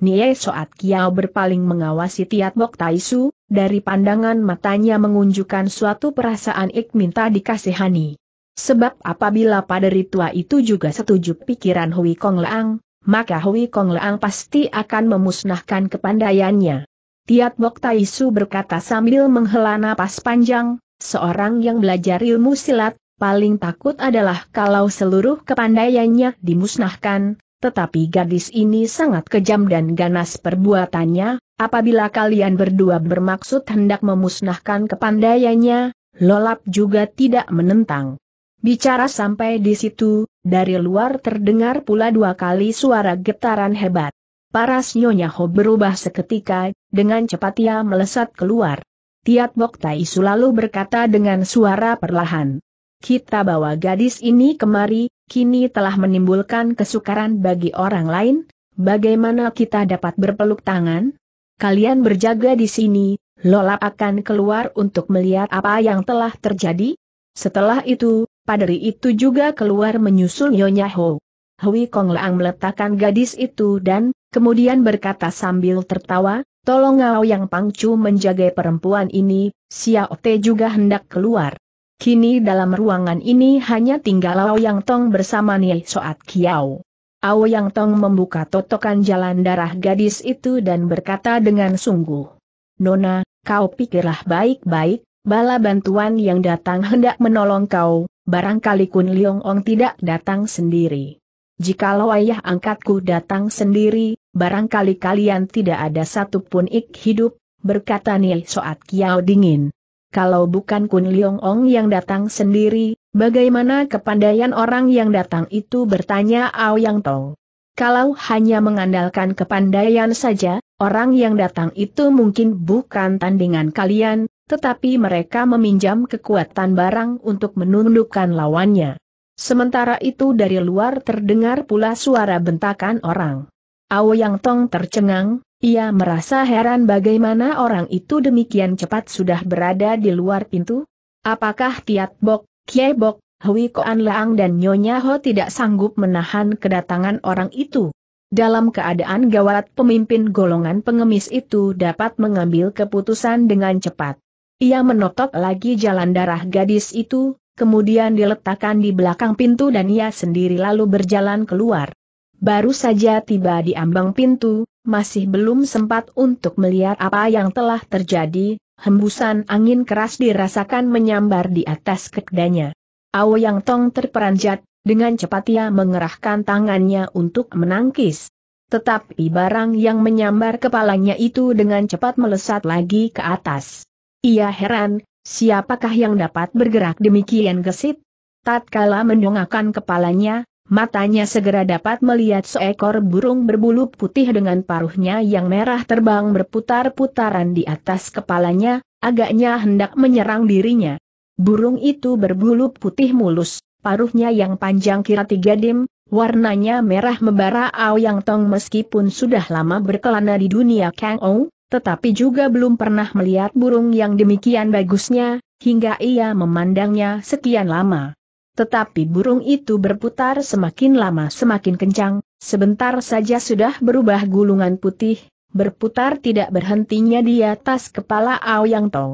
Nie Soat Kiao berpaling mengawasi Tiat Bok Su, dari pandangan matanya mengunjukkan suatu perasaan ik minta dikasihani. Sebab apabila pada tua itu juga setuju pikiran Hui Kong Leang, maka Hui Kong Leang pasti akan memusnahkan kepandaiannya. Tiat Bok Tai Su berkata sambil menghela napas panjang, seorang yang belajar ilmu silat, paling takut adalah kalau seluruh kepandaiannya dimusnahkan, tetapi gadis ini sangat kejam dan ganas perbuatannya, apabila kalian berdua bermaksud hendak memusnahkan kepandaiannya, Lolap juga tidak menentang. Bicara sampai di situ, dari luar terdengar pula dua kali suara getaran hebat. Paras Nyonya Ho berubah seketika, dengan cepat ia melesat keluar. Tiat Bok Tai Su lalu berkata dengan suara perlahan. Kita bawa gadis ini kemari, kini telah menimbulkan kesukaran bagi orang lain, bagaimana kita dapat berpeluk tangan? Kalian berjaga di sini, Lola akan keluar untuk melihat apa yang telah terjadi. Setelah itu, Padri itu juga keluar menyusul Nyonya Ho. Hui Kong Leang meletakkan gadis itu dan, kemudian berkata sambil tertawa, Tolong Ngao Yang Pangcu menjaga perempuan ini, Xiao Te juga hendak keluar. Kini dalam ruangan ini hanya tinggal Ao Yang Tong bersama Nye Soat Kiao. Ao Yang Tong membuka totokan jalan darah gadis itu dan berkata dengan sungguh. Nona, kau pikirlah baik-baik, bala bantuan yang datang hendak menolong kau, barangkali Kun Leong Ong tidak datang sendiri. Jikalau ayah angkatku datang sendiri, barangkali kalian tidak ada satupun ik hidup, berkata Nil Soat Kiao dingin. Kalau bukan Kun Leong Ong yang datang sendiri, bagaimana kepandaian orang yang datang itu bertanya Yang Tong. Kalau hanya mengandalkan kepandaian saja, orang yang datang itu mungkin bukan tandingan kalian, tetapi mereka meminjam kekuatan barang untuk menundukkan lawannya. Sementara itu dari luar terdengar pula suara bentakan orang. Ao Yang Tong tercengang, ia merasa heran bagaimana orang itu demikian cepat sudah berada di luar pintu. Apakah Tiat Bok, Kie Bok, Hui Koan Laang dan Nyonya Ho tidak sanggup menahan kedatangan orang itu? Dalam keadaan gawat pemimpin golongan pengemis itu dapat mengambil keputusan dengan cepat. Ia menotok lagi jalan darah gadis itu, kemudian diletakkan di belakang pintu dan ia sendiri lalu berjalan keluar. Baru saja tiba di ambang pintu, masih belum sempat untuk melihat apa yang telah terjadi, hembusan angin keras dirasakan menyambar di atas kedanya. Ao Yang Tong terperanjat, dengan cepat ia mengerahkan tangannya untuk menangkis. Tetapi barang yang menyambar kepalanya itu dengan cepat melesat lagi ke atas. Ia heran, siapakah yang dapat bergerak demikian gesit? Tatkala mendongakkan kepalanya, matanya segera dapat melihat seekor burung berbulu putih dengan paruhnya yang merah terbang berputar-putaran di atas kepalanya, agaknya hendak menyerang dirinya. Burung itu berbulu putih mulus, paruhnya yang panjang kira tiga dim, warnanya merah membara Ao Yang Tong meskipun sudah lama berkelana di dunia Kang Ong, tetapi juga belum pernah melihat burung yang demikian bagusnya, hingga ia memandangnya sekian lama. Tetapi burung itu berputar semakin lama semakin kencang, sebentar saja sudah berubah gulungan putih, berputar tidak berhentinya di atas kepala Ao Yang Tong.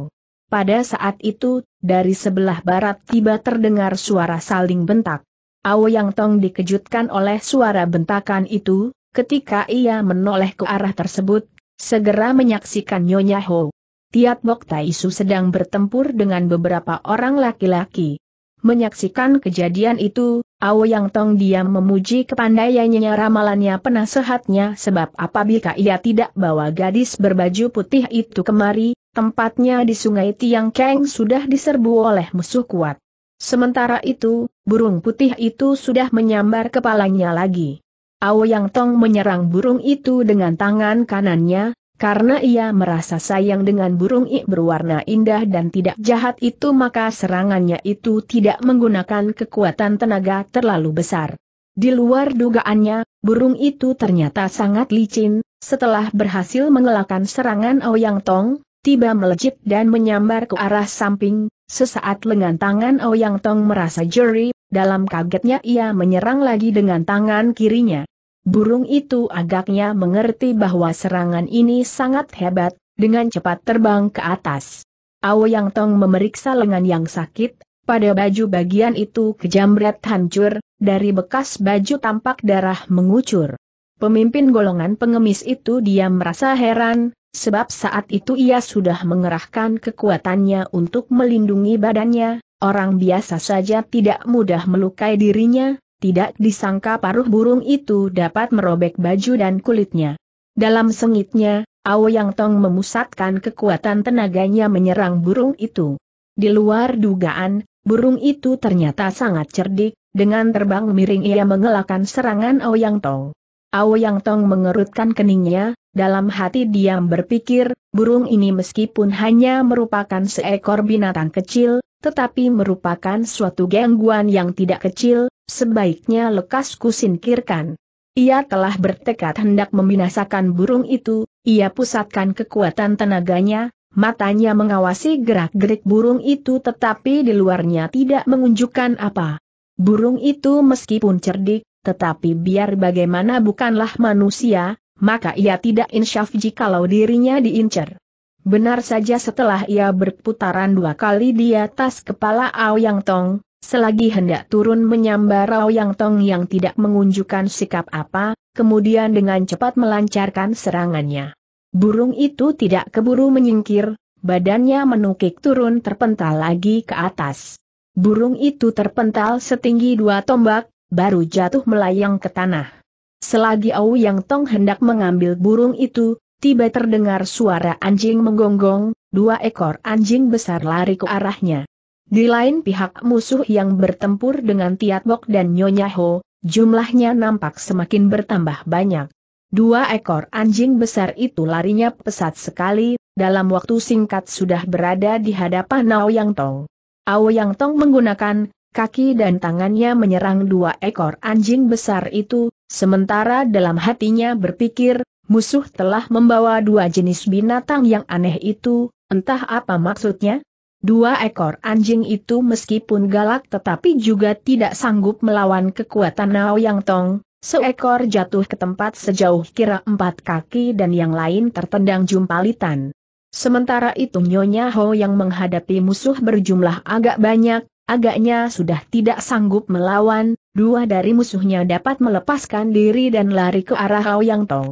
Pada saat itu, dari sebelah barat tiba terdengar suara saling bentak. Ao Yang Tong dikejutkan oleh suara bentakan itu, ketika ia menoleh ke arah tersebut, segera menyaksikan Nyonya Ho. Tiat Bok Taisu sedang bertempur dengan beberapa orang laki-laki. Menyaksikan kejadian itu, Ao Yang Tong diam memuji kepandaiannya ramalannya penasehatnya sebab apabila ia tidak bawa gadis berbaju putih itu kemari, tempatnya di sungai Tiang Keng sudah diserbu oleh musuh kuat. Sementara itu, burung putih itu sudah menyambar kepalanya lagi. Ao Yang Tong menyerang burung itu dengan tangan kanannya, karena ia merasa sayang dengan burung ik berwarna indah dan tidak jahat itu maka serangannya itu tidak menggunakan kekuatan tenaga terlalu besar. Di luar dugaannya, burung itu ternyata sangat licin, setelah berhasil mengelakkan serangan Ao Yang Tong, tiba melejit dan menyambar ke arah samping, sesaat lengan tangan Ao Yang Tong merasa jeri, dalam kagetnya ia menyerang lagi dengan tangan kirinya. Burung itu agaknya mengerti bahwa serangan ini sangat hebat, dengan cepat terbang ke atas. Ao Yang Tong memeriksa lengan yang sakit, pada baju bagian itu kejamret hancur, dari bekas baju tampak darah mengucur. Pemimpin golongan pengemis itu dia merasa heran, sebab saat itu ia sudah mengerahkan kekuatannya untuk melindungi badannya, orang biasa saja tidak mudah melukai dirinya, tidak disangka paruh burung itu dapat merobek baju dan kulitnya. Dalam sengitnya, Ao Yang Tong memusatkan kekuatan tenaganya menyerang burung itu. Di luar dugaan, burung itu ternyata sangat cerdik, dengan terbang miring ia mengelakkan serangan Ao Yang Tong. Ao Yang Tong mengerutkan keningnya, dalam hati diam berpikir, burung ini meskipun hanya merupakan seekor binatang kecil, tetapi merupakan suatu gangguan yang tidak kecil, sebaiknya lekas kusingkirkan. Ia telah bertekad hendak membinasakan burung itu, ia pusatkan kekuatan tenaganya, matanya mengawasi gerak-gerik burung itu tetapi di luarnya tidak mengunjukkan apa. Burung itu meskipun cerdik, tetapi biar bagaimana bukanlah manusia, maka ia tidak insyaf jikalau dirinya diincar. Benar saja setelah ia berputaran dua kali di atas kepala Ao Yang Tong, Selagi hendak turun menyambar Yang Tong yang tidak mengunjukkan sikap apa, kemudian dengan cepat melancarkan serangannya. Burung itu tidak keburu menyingkir, badannya menukik turun terpental lagi ke atas. Burung itu terpental setinggi dua tombak, baru jatuh melayang ke tanah. Selagi Au Yang Tong hendak mengambil burung itu, tiba terdengar suara anjing menggonggong, dua ekor anjing besar lari ke arahnya. Di lain pihak musuh yang bertempur dengan Tiatbok dan Nyonya Ho, jumlahnya nampak semakin bertambah banyak. Dua ekor anjing besar itu larinya pesat sekali, dalam waktu singkat sudah berada di hadapan Ao Yang Tong. Ao Yang Tong menggunakan kaki dan tangannya menyerang dua ekor anjing besar itu, sementara dalam hatinya berpikir, musuh telah membawa dua jenis binatang yang aneh itu, entah apa maksudnya? Dua ekor anjing itu meskipun galak tetapi juga tidak sanggup melawan kekuatan Nao Yang Tong, seekor jatuh ke tempat sejauh kira empat kaki dan yang lain tertendang jumpalitan. Sementara itu Nyonya Ho yang menghadapi musuh berjumlah agak banyak, agaknya sudah tidak sanggup melawan, dua dari musuhnya dapat melepaskan diri dan lari ke arah Hao Yang Tong.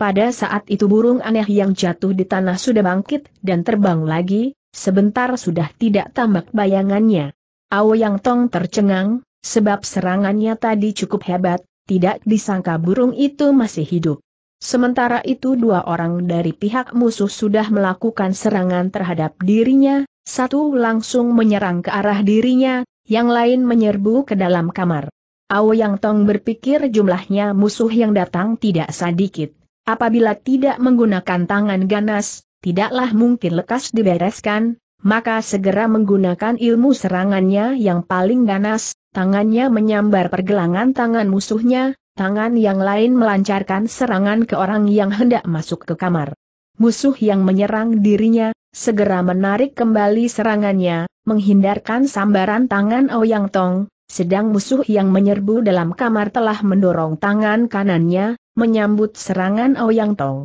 Pada saat itu burung aneh yang jatuh di tanah sudah bangkit dan terbang lagi, Sebentar sudah tidak tampak bayangannya. Ao Yang Tong tercengang, sebab serangannya tadi cukup hebat, tidak disangka burung itu masih hidup. Sementara itu dua orang dari pihak musuh sudah melakukan serangan terhadap dirinya, satu langsung menyerang ke arah dirinya, yang lain menyerbu ke dalam kamar. Ao Yang Tong berpikir jumlahnya musuh yang datang tidak sedikit. Apabila tidak menggunakan tangan ganas, tidaklah mungkin lekas dibereskan, maka segera menggunakan ilmu serangannya yang paling ganas, tangannya menyambar pergelangan tangan musuhnya, tangan yang lain melancarkan serangan ke orang yang hendak masuk ke kamar. Musuh yang menyerang dirinya, segera menarik kembali serangannya, menghindarkan sambaran tangan Ouyang oh Tong, sedang musuh yang menyerbu dalam kamar telah mendorong tangan kanannya, menyambut serangan Ouyang oh Tong.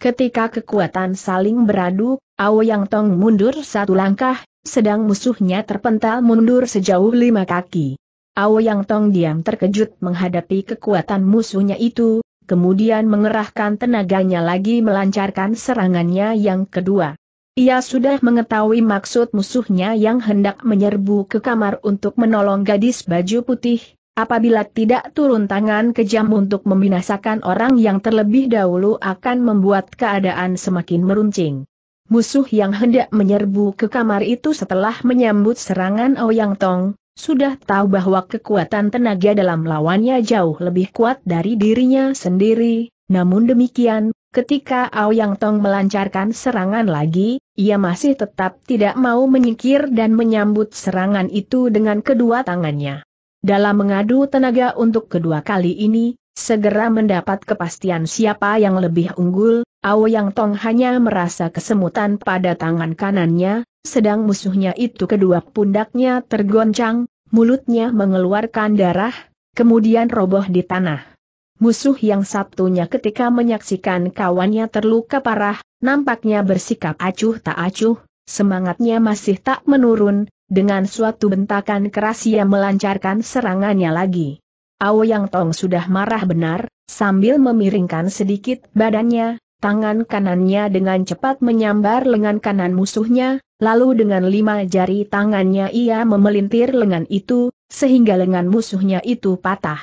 Ketika kekuatan saling beradu, Yang Tong mundur satu langkah, sedang musuhnya terpental mundur sejauh lima kaki. Yang Tong diam terkejut menghadapi kekuatan musuhnya itu, kemudian mengerahkan tenaganya lagi melancarkan serangannya yang kedua. Ia sudah mengetahui maksud musuhnya yang hendak menyerbu ke kamar untuk menolong gadis baju putih, Apabila tidak turun tangan kejam untuk membinasakan orang yang terlebih dahulu akan membuat keadaan semakin meruncing. Musuh yang hendak menyerbu ke kamar itu setelah menyambut serangan Ouyang oh Tong, sudah tahu bahwa kekuatan tenaga dalam lawannya jauh lebih kuat dari dirinya sendiri, namun demikian, ketika Ouyang oh Tong melancarkan serangan lagi, ia masih tetap tidak mau menyingkir dan menyambut serangan itu dengan kedua tangannya. Dalam mengadu tenaga untuk kedua kali ini, segera mendapat kepastian siapa yang lebih unggul, Ao Yang Tong hanya merasa kesemutan pada tangan kanannya, sedang musuhnya itu kedua pundaknya tergoncang, mulutnya mengeluarkan darah, kemudian roboh di tanah. Musuh yang satunya ketika menyaksikan kawannya terluka parah, nampaknya bersikap acuh tak acuh, semangatnya masih tak menurun, dengan suatu bentakan keras ia melancarkan serangannya lagi. Ao Yang Tong sudah marah benar, sambil memiringkan sedikit badannya, tangan kanannya dengan cepat menyambar lengan kanan musuhnya, lalu dengan lima jari tangannya ia memelintir lengan itu, sehingga lengan musuhnya itu patah.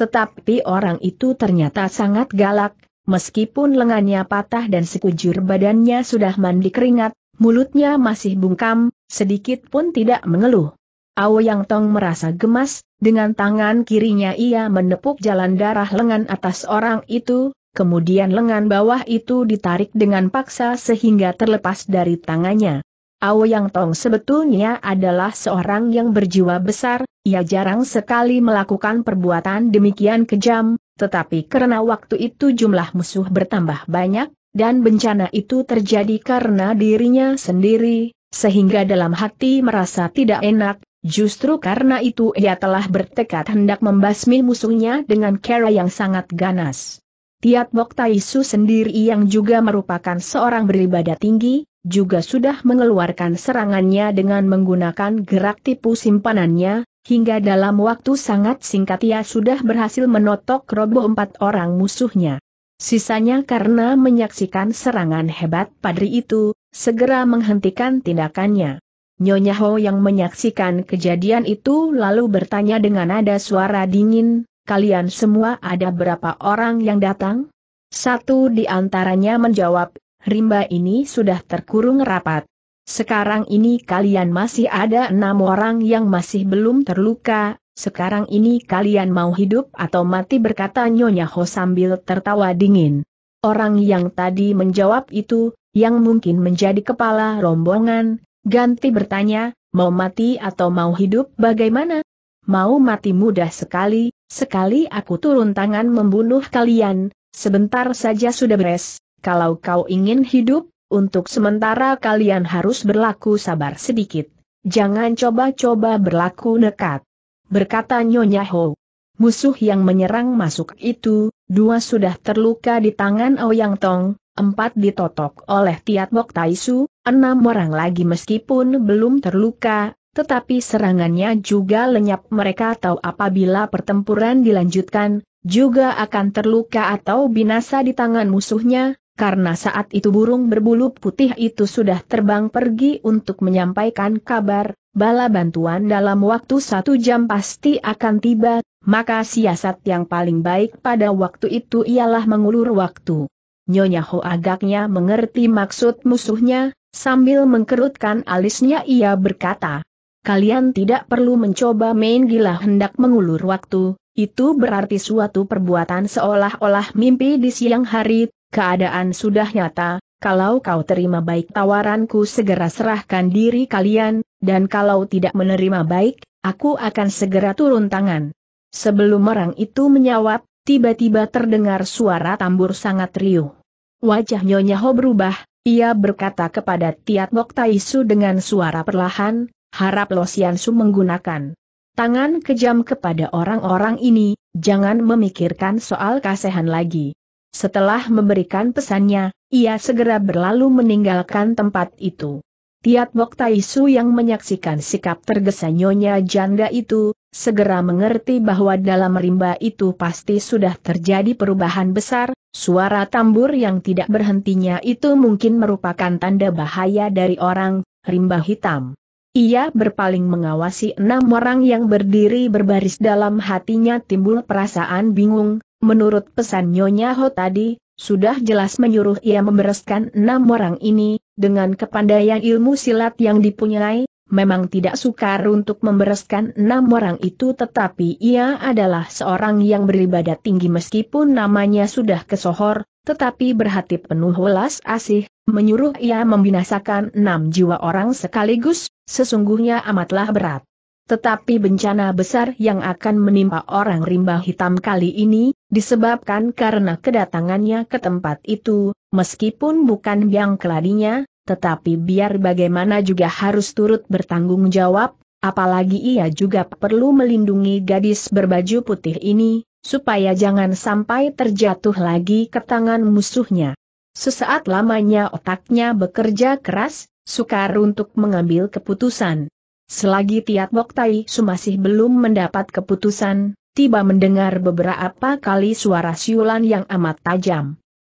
Tetapi orang itu ternyata sangat galak, meskipun lengannya patah dan sekujur badannya sudah mandi keringat, mulutnya masih bungkam, sedikit pun tidak mengeluh. Ao Yang Tong merasa gemas, dengan tangan kirinya ia menepuk jalan darah lengan atas orang itu, kemudian lengan bawah itu ditarik dengan paksa sehingga terlepas dari tangannya. Ao Yang Tong sebetulnya adalah seorang yang berjiwa besar, ia jarang sekali melakukan perbuatan demikian kejam, tetapi karena waktu itu jumlah musuh bertambah banyak, dan bencana itu terjadi karena dirinya sendiri, sehingga dalam hati merasa tidak enak, justru karena itu ia telah bertekad hendak membasmi musuhnya dengan cara yang sangat ganas. Tiap Bok Taisu sendiri yang juga merupakan seorang beribadah tinggi, juga sudah mengeluarkan serangannya dengan menggunakan gerak tipu simpanannya, hingga dalam waktu sangat singkat ia sudah berhasil menotok roboh empat orang musuhnya. Sisanya karena menyaksikan serangan hebat padri itu, segera menghentikan tindakannya. Nyonya Ho yang menyaksikan kejadian itu lalu bertanya dengan nada suara dingin, kalian semua ada berapa orang yang datang? Satu di antaranya menjawab, rimba ini sudah terkurung rapat. Sekarang ini kalian masih ada enam orang yang masih belum terluka, sekarang ini kalian mau hidup atau mati berkata Nyonya Ho sambil tertawa dingin. Orang yang tadi menjawab itu, yang mungkin menjadi kepala rombongan, ganti bertanya, mau mati atau mau hidup bagaimana? Mau mati mudah sekali, sekali aku turun tangan membunuh kalian, sebentar saja sudah beres, kalau kau ingin hidup, untuk sementara kalian harus berlaku sabar sedikit. Jangan coba-coba berlaku nekat berkata Nyonya Ho. Musuh yang menyerang masuk itu, dua sudah terluka di tangan Ouyang oh Tong, empat ditotok oleh Tiat Bok Taisu, enam orang lagi meskipun belum terluka, tetapi serangannya juga lenyap mereka tahu apabila pertempuran dilanjutkan, juga akan terluka atau binasa di tangan musuhnya, karena saat itu burung berbulu putih itu sudah terbang pergi untuk menyampaikan kabar, bala bantuan dalam waktu satu jam pasti akan tiba, maka siasat yang paling baik pada waktu itu ialah mengulur waktu. Nyonya Ho agaknya mengerti maksud musuhnya, sambil mengkerutkan alisnya ia berkata, Kalian tidak perlu mencoba main gila hendak mengulur waktu, itu berarti suatu perbuatan seolah-olah mimpi di siang hari, keadaan sudah nyata, kalau kau terima baik tawaranku segera serahkan diri kalian, dan kalau tidak menerima baik, aku akan segera turun tangan. Sebelum orang itu menjawab, tiba-tiba terdengar suara tambur sangat riuh. Wajah Nyonya Ho berubah, ia berkata kepada Tiat Bok Taisu dengan suara perlahan, harap Su menggunakan tangan kejam kepada orang-orang ini, jangan memikirkan soal kasehan lagi. Setelah memberikan pesannya, ia segera berlalu meninggalkan tempat itu. Tiap Bok Taisu yang menyaksikan sikap tergesa nyonya janda itu, segera mengerti bahwa dalam rimba itu pasti sudah terjadi perubahan besar, suara tambur yang tidak berhentinya itu mungkin merupakan tanda bahaya dari orang, rimba hitam. Ia berpaling mengawasi enam orang yang berdiri berbaris dalam hatinya timbul perasaan bingung, Menurut pesan Nyonya Ho tadi, sudah jelas menyuruh ia membereskan enam orang ini, dengan kepandaian ilmu silat yang dipunyai, memang tidak sukar untuk membereskan enam orang itu tetapi ia adalah seorang yang beribadah tinggi meskipun namanya sudah kesohor, tetapi berhati penuh welas asih, menyuruh ia membinasakan enam jiwa orang sekaligus, sesungguhnya amatlah berat. Tetapi bencana besar yang akan menimpa orang rimba hitam kali ini, Disebabkan karena kedatangannya ke tempat itu, meskipun bukan yang keladinya, tetapi biar bagaimana juga harus turut bertanggung jawab, apalagi ia juga perlu melindungi gadis berbaju putih ini, supaya jangan sampai terjatuh lagi ke tangan musuhnya. Sesaat lamanya otaknya bekerja keras, sukar untuk mengambil keputusan. Selagi Tiat Boktai Su masih belum mendapat keputusan, tiba-tiba mendengar beberapa kali suara siulan yang amat tajam.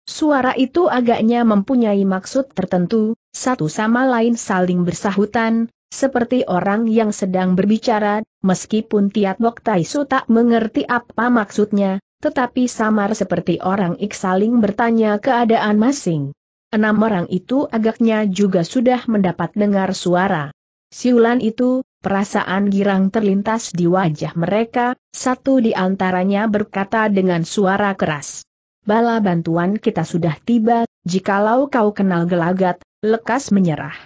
Suara itu agaknya mempunyai maksud tertentu, satu sama lain saling bersahutan, seperti orang yang sedang berbicara, meskipun Tiat Bok Taisu tak mengerti apa maksudnya, tetapi samar seperti orang ik saling bertanya keadaan masing. Enam orang itu agaknya juga sudah mendapat dengar suara. Siulan itu, perasaan girang terlintas di wajah mereka, satu di antaranya berkata dengan suara keras. Bala bantuan kita sudah tiba, jikalau kau kenal gelagat, lekas menyerah.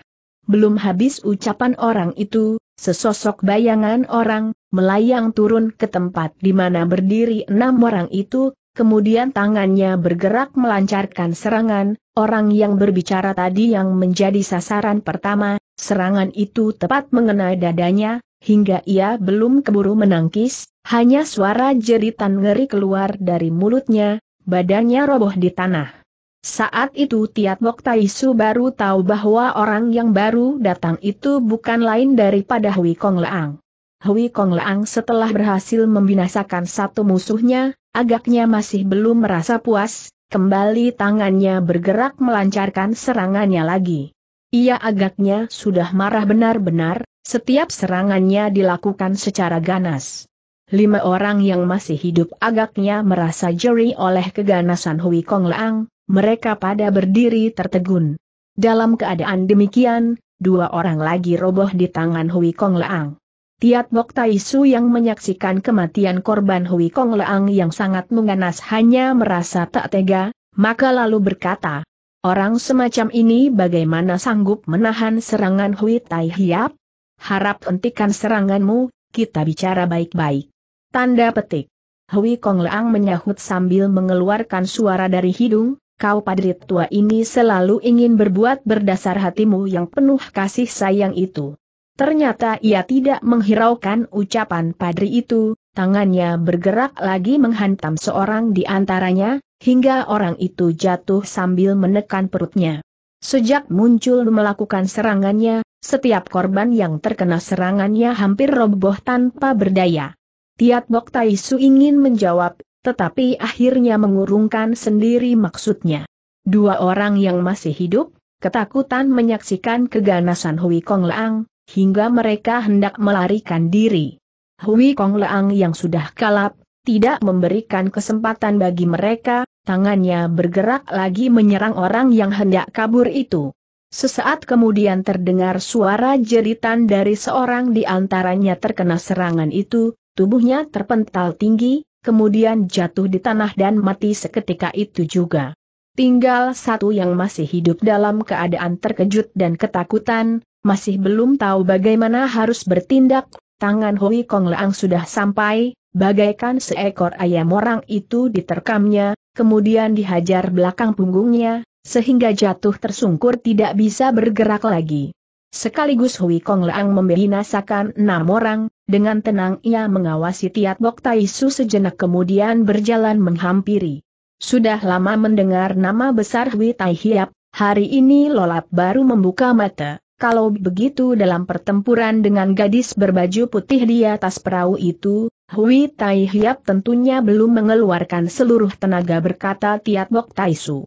Belum habis ucapan orang itu, sesosok bayangan orang, melayang turun ke tempat di mana berdiri enam orang itu, kemudian tangannya bergerak melancarkan serangan, orang yang berbicara tadi yang menjadi sasaran pertama, serangan itu tepat mengenai dadanya, hingga ia belum keburu menangkis, hanya suara jeritan ngeri keluar dari mulutnya, badannya roboh di tanah. Saat itu Tiat Mok Taisu baru tahu bahwa orang yang baru datang itu bukan lain daripada Hui Kong Leang. Hui Kong Leang setelah berhasil membinasakan satu musuhnya, agaknya masih belum merasa puas, kembali tangannya bergerak melancarkan serangannya lagi. Ia agaknya sudah marah benar-benar, setiap serangannya dilakukan secara ganas. Lima orang yang masih hidup agaknya merasa jeri oleh keganasan Hui Kong Leang. mereka pada berdiri tertegun. Dalam keadaan demikian, dua orang lagi roboh di tangan Hui Kong Leang. Tiat Bok Su yang menyaksikan kematian korban Hui Kong Leang yang sangat menganas hanya merasa tak tega, maka lalu berkata, Orang semacam ini bagaimana sanggup menahan serangan Hui Tai Hiap? Harap hentikan seranganmu, kita bicara baik-baik. Tanda petik. Hui Kong Leang menyahut sambil mengeluarkan suara dari hidung, kau padri tua ini selalu ingin berbuat berdasar hatimu yang penuh kasih sayang itu. Ternyata ia tidak menghiraukan ucapan padri itu, tangannya bergerak lagi menghantam seorang di antaranya, hingga orang itu jatuh sambil menekan perutnya. Sejak muncul melakukan serangannya, setiap korban yang terkena serangannya hampir roboh tanpa berdaya. Tiat Bok Taisu ingin menjawab, tetapi akhirnya mengurungkan sendiri maksudnya. Dua orang yang masih hidup, ketakutan menyaksikan keganasan Hui Kong Leang hingga mereka hendak melarikan diri. Hui Kong Leang yang sudah kalap, tidak memberikan kesempatan bagi mereka, tangannya bergerak lagi menyerang orang yang hendak kabur itu. Sesaat kemudian terdengar suara jeritan dari seorang di antaranya terkena serangan itu, tubuhnya terpental tinggi, kemudian jatuh di tanah dan mati seketika itu juga. Tinggal satu yang masih hidup dalam keadaan terkejut dan ketakutan, masih belum tahu bagaimana harus bertindak, tangan Hui Kong Leang sudah sampai, bagaikan seekor ayam orang itu diterkamnya, kemudian dihajar belakang punggungnya, sehingga jatuh tersungkur tidak bisa bergerak lagi. Sekaligus Hui Kong Leang membinasakan enam orang, dengan tenang ia mengawasi Tiat Bok Su sejenak kemudian berjalan menghampiri. Sudah lama mendengar nama besar Hui Tai Hiap, hari ini Lolap baru membuka mata. Kalau begitu dalam pertempuran dengan gadis berbaju putih di atas perahu itu, Hui Tai Hiap tentunya belum mengeluarkan seluruh tenaga berkata Tiat Bok Tai Su.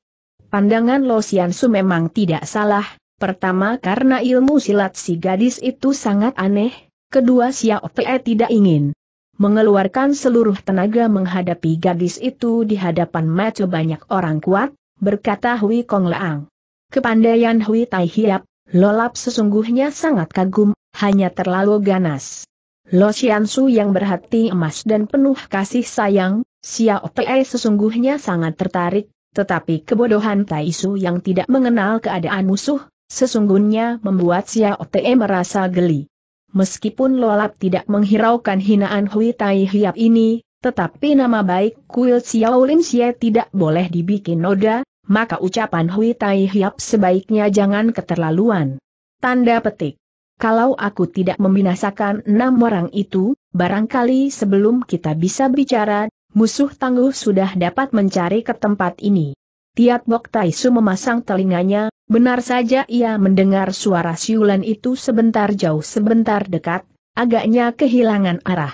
Pandangan Lo Sian Su memang tidak salah, pertama karena ilmu silat si gadis itu sangat aneh, kedua Xiao Te tidak ingin mengeluarkan seluruh tenaga menghadapi gadis itu di hadapan mata banyak orang kuat, berkata Hui Kong Leang. Kepandaian Hui Tai Hiap Lolap sesungguhnya sangat kagum, hanya terlalu ganas. Lo Xiansu yang berhati emas dan penuh kasih sayang, Xiao Te sesungguhnya sangat tertarik, tetapi kebodohan Taisu yang tidak mengenal keadaan musuh, sesungguhnya membuat Xiao Te merasa geli. Meskipun Lolap tidak menghiraukan hinaan Hui Tai Hiap ini, tetapi nama baik kuil Xiao Lin Xie tidak boleh dibikin noda, maka ucapan Hui Tai Hiap sebaiknya jangan keterlaluan. Tanda petik. Kalau aku tidak membinasakan enam orang itu, barangkali sebelum kita bisa bicara, musuh tangguh sudah dapat mencari ke tempat ini. Tiat Bok Taisu memasang telinganya, benar saja ia mendengar suara siulan itu sebentar jauh sebentar dekat, agaknya kehilangan arah.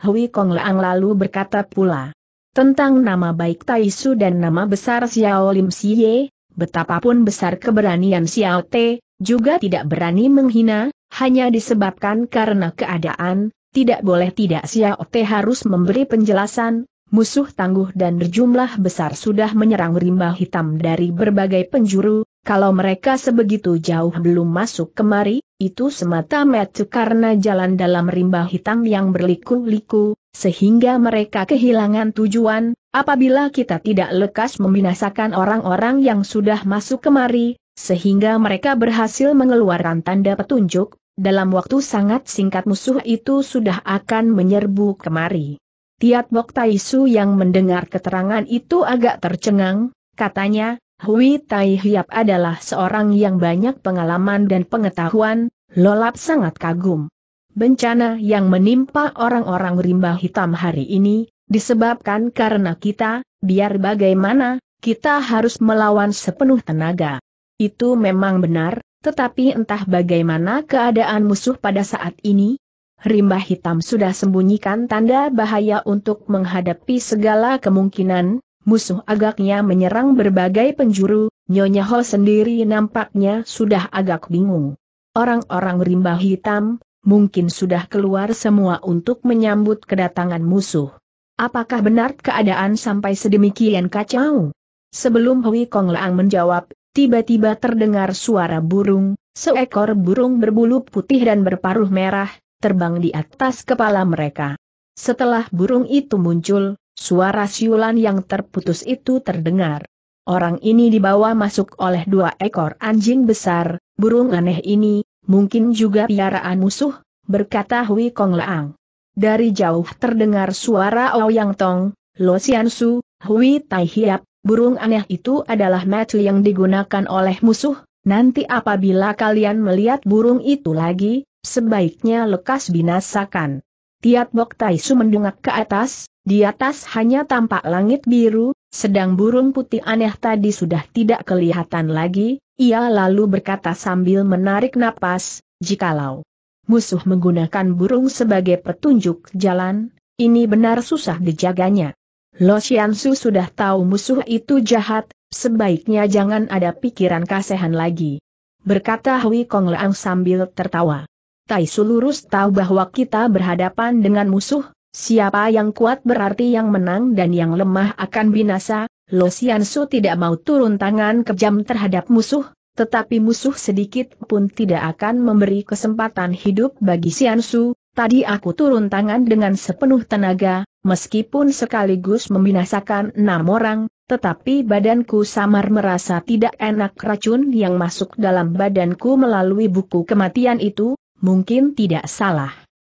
Hui Kong Leang lalu berkata pula, tentang nama baik Taisu dan nama besar Xiao Lim Xie, betapapun besar keberanian Xiao Te, juga tidak berani menghina, hanya disebabkan karena keadaan, tidak boleh tidak Xiao Te harus memberi penjelasan, musuh tangguh dan berjumlah besar sudah menyerang rimba hitam dari berbagai penjuru, kalau mereka sebegitu jauh belum masuk kemari, itu semata-mata karena jalan dalam rimba hitam yang berliku-liku, sehingga mereka kehilangan tujuan, apabila kita tidak lekas membinasakan orang-orang yang sudah masuk kemari, sehingga mereka berhasil mengeluarkan tanda petunjuk, dalam waktu sangat singkat musuh itu sudah akan menyerbu kemari. Tiat Bok Taisu yang mendengar keterangan itu agak tercengang, katanya, Hui Tai Hiap adalah seorang yang banyak pengalaman dan pengetahuan, Lolap sangat kagum. Bencana yang menimpa orang-orang rimba hitam hari ini, disebabkan karena kita, biar bagaimana, kita harus melawan sepenuh tenaga. Itu memang benar, tetapi entah bagaimana keadaan musuh pada saat ini, Rimba hitam sudah sembunyikan tanda bahaya untuk menghadapi segala kemungkinan, musuh agaknya menyerang berbagai penjuru, Nyonya Ho sendiri nampaknya sudah agak bingung. Orang-orang rimba hitam, mungkin sudah keluar semua untuk menyambut kedatangan musuh. Apakah benar keadaan sampai sedemikian kacau? Sebelum Hui Kong Leang menjawab, tiba-tiba terdengar suara burung, seekor burung berbulu putih dan berparuh merah, terbang di atas kepala mereka. Setelah burung itu muncul, Suara siulan yang terputus itu terdengar. Orang ini dibawa masuk oleh dua ekor anjing besar, burung aneh ini, mungkin juga piaraan musuh, berkata Hui Kong Leang. Dari jauh terdengar suara Ouyang Tong, Lo Xiansu, Su, Hui Tai Hiap, burung aneh itu adalah metu yang digunakan oleh musuh, nanti apabila kalian melihat burung itu lagi, sebaiknya lekas binasakan. Tiat Bok Tai Su mendungak ke atas, di atas hanya tampak langit biru, sedang burung putih aneh tadi sudah tidak kelihatan lagi, ia lalu berkata sambil menarik napas, jikalau musuh menggunakan burung sebagai petunjuk jalan, ini benar susah dijaganya. Lo Xiansu sudah tahu musuh itu jahat, sebaiknya jangan ada pikiran kasehan lagi. Berkata Hui Kong Leang sambil tertawa. Tai Sulurus tahu bahwa kita berhadapan dengan musuh, Siapa yang kuat berarti yang menang dan yang lemah akan binasa, Lo Xiansu tidak mau turun tangan kejam terhadap musuh, tetapi musuh sedikit pun tidak akan memberi kesempatan hidup bagi Xiansu, tadi aku turun tangan dengan sepenuh tenaga, meskipun sekaligus membinasakan enam orang, tetapi badanku samar merasa tidak enak racun yang masuk dalam badanku melalui buku kematian itu, mungkin tidak salah.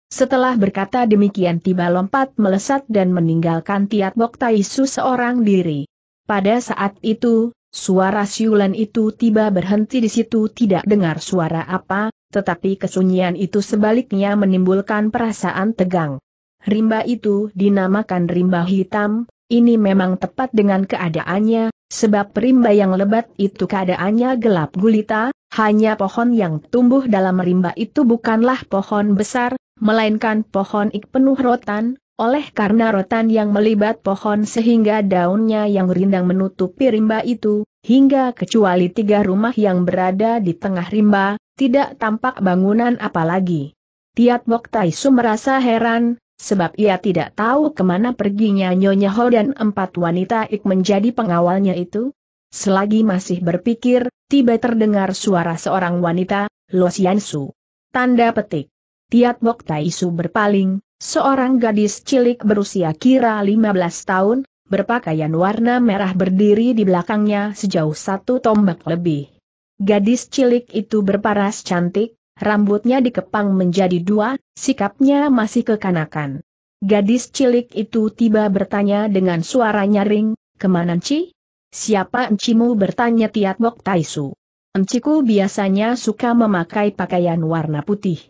Setelah berkata demikian tiba lompat melesat dan meninggalkan Tiat Bok Taisu seorang diri. Pada saat itu, suara siulan itu tiba berhenti di situ tidak dengar suara apa, tetapi kesunyian itu sebaliknya menimbulkan perasaan tegang. Rimba itu dinamakan rimba hitam, ini memang tepat dengan keadaannya, sebab rimba yang lebat itu keadaannya gelap gulita, hanya pohon yang tumbuh dalam rimba itu bukanlah pohon besar, melainkan pohon ik penuh rotan, oleh karena rotan yang melibat pohon sehingga daunnya yang rindang menutupi rimba itu, hingga kecuali tiga rumah yang berada di tengah rimba, tidak tampak bangunan apalagi. Tiat Bok Taisu merasa heran, sebab ia tidak tahu kemana perginya Nyonya Ho dan empat wanita ik menjadi pengawalnya itu. Selagi masih berpikir, tiba terdengar suara seorang wanita, Lo Xiansu. Tanda petik. Tiat Bok Taisu berpaling, seorang gadis cilik berusia kira 15 tahun, berpakaian warna merah berdiri di belakangnya sejauh satu tombak lebih. Gadis cilik itu berparas cantik, rambutnya dikepang menjadi dua, sikapnya masih kekanakan. Gadis cilik itu tiba bertanya dengan suara nyaring, kemana Ci? Siapa encimu bertanya Tiat Bok Taisu. Enciku biasanya suka memakai pakaian warna putih.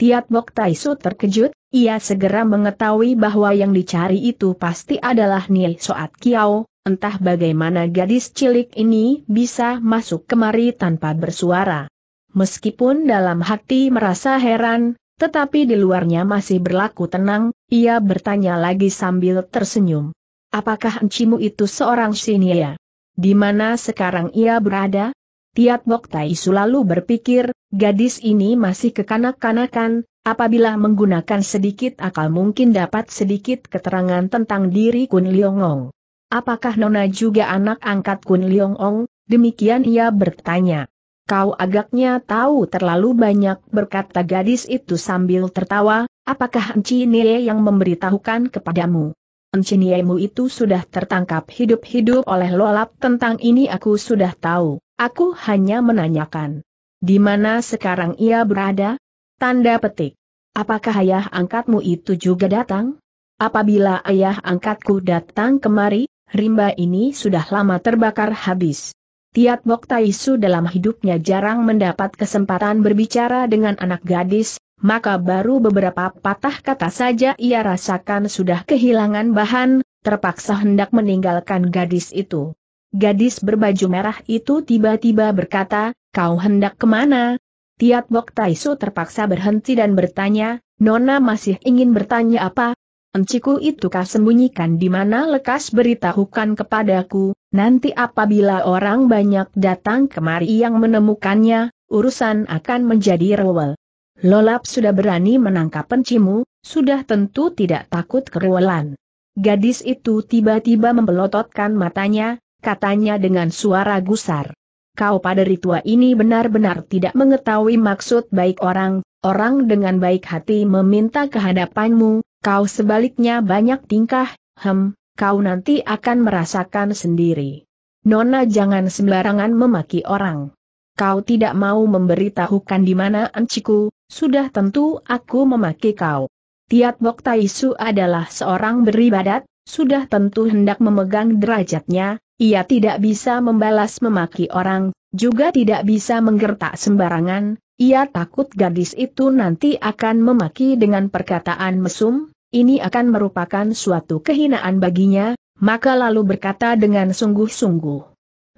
Tiap Bok Taisu terkejut, ia segera mengetahui bahwa yang dicari itu pasti adalah Nil Soat Kiao, entah bagaimana gadis cilik ini bisa masuk kemari tanpa bersuara. Meskipun dalam hati merasa heran, tetapi di luarnya masih berlaku tenang, ia bertanya lagi sambil tersenyum. Apakah encimu itu seorang Sinia? Di mana sekarang ia berada? Tiat Bok Tai selalu berpikir, gadis ini masih kekanak-kanakan, apabila menggunakan sedikit akal mungkin dapat sedikit keterangan tentang diri Kun Liongong. Apakah Nona juga anak angkat Kun Liongong? Demikian ia bertanya. Kau agaknya tahu terlalu banyak berkata gadis itu sambil tertawa, apakah Enci Nie yang memberitahukan kepadamu? Enci Niemu itu sudah tertangkap hidup-hidup oleh lolap tentang ini aku sudah tahu. Aku hanya menanyakan. Di mana sekarang ia berada? Tanda petik. Apakah ayah angkatmu itu juga datang? Apabila ayah angkatku datang kemari, rimba ini sudah lama terbakar habis. Tiat Bok Taisu dalam hidupnya jarang mendapat kesempatan berbicara dengan anak gadis, maka baru beberapa patah kata saja ia rasakan sudah kehilangan bahan, terpaksa hendak meninggalkan gadis itu. Gadis berbaju merah itu tiba-tiba berkata, kau hendak kemana? Tiap Bok Taisu terpaksa berhenti dan bertanya, Nona masih ingin bertanya apa? Enciku itu kah sembunyikan di mana lekas beritahukan kepadaku, nanti apabila orang banyak datang kemari yang menemukannya, urusan akan menjadi rewel. Lolap sudah berani menangkap pencimu, sudah tentu tidak takut kerewelan. Gadis itu tiba-tiba membelototkan matanya, katanya dengan suara gusar. Kau pada ritua ini benar-benar tidak mengetahui maksud baik orang, orang dengan baik hati meminta kehadapanmu, kau sebaliknya banyak tingkah, hem, kau nanti akan merasakan sendiri. Nona jangan sembarangan memaki orang. Kau tidak mau memberitahukan di mana enciku, sudah tentu aku memaki kau. Tiat Bok Taisu adalah seorang beribadat, sudah tentu hendak memegang derajatnya, ia tidak bisa membalas memaki orang, juga tidak bisa menggertak sembarangan, ia takut gadis itu nanti akan memaki dengan perkataan mesum, ini akan merupakan suatu kehinaan baginya, maka lalu berkata dengan sungguh-sungguh.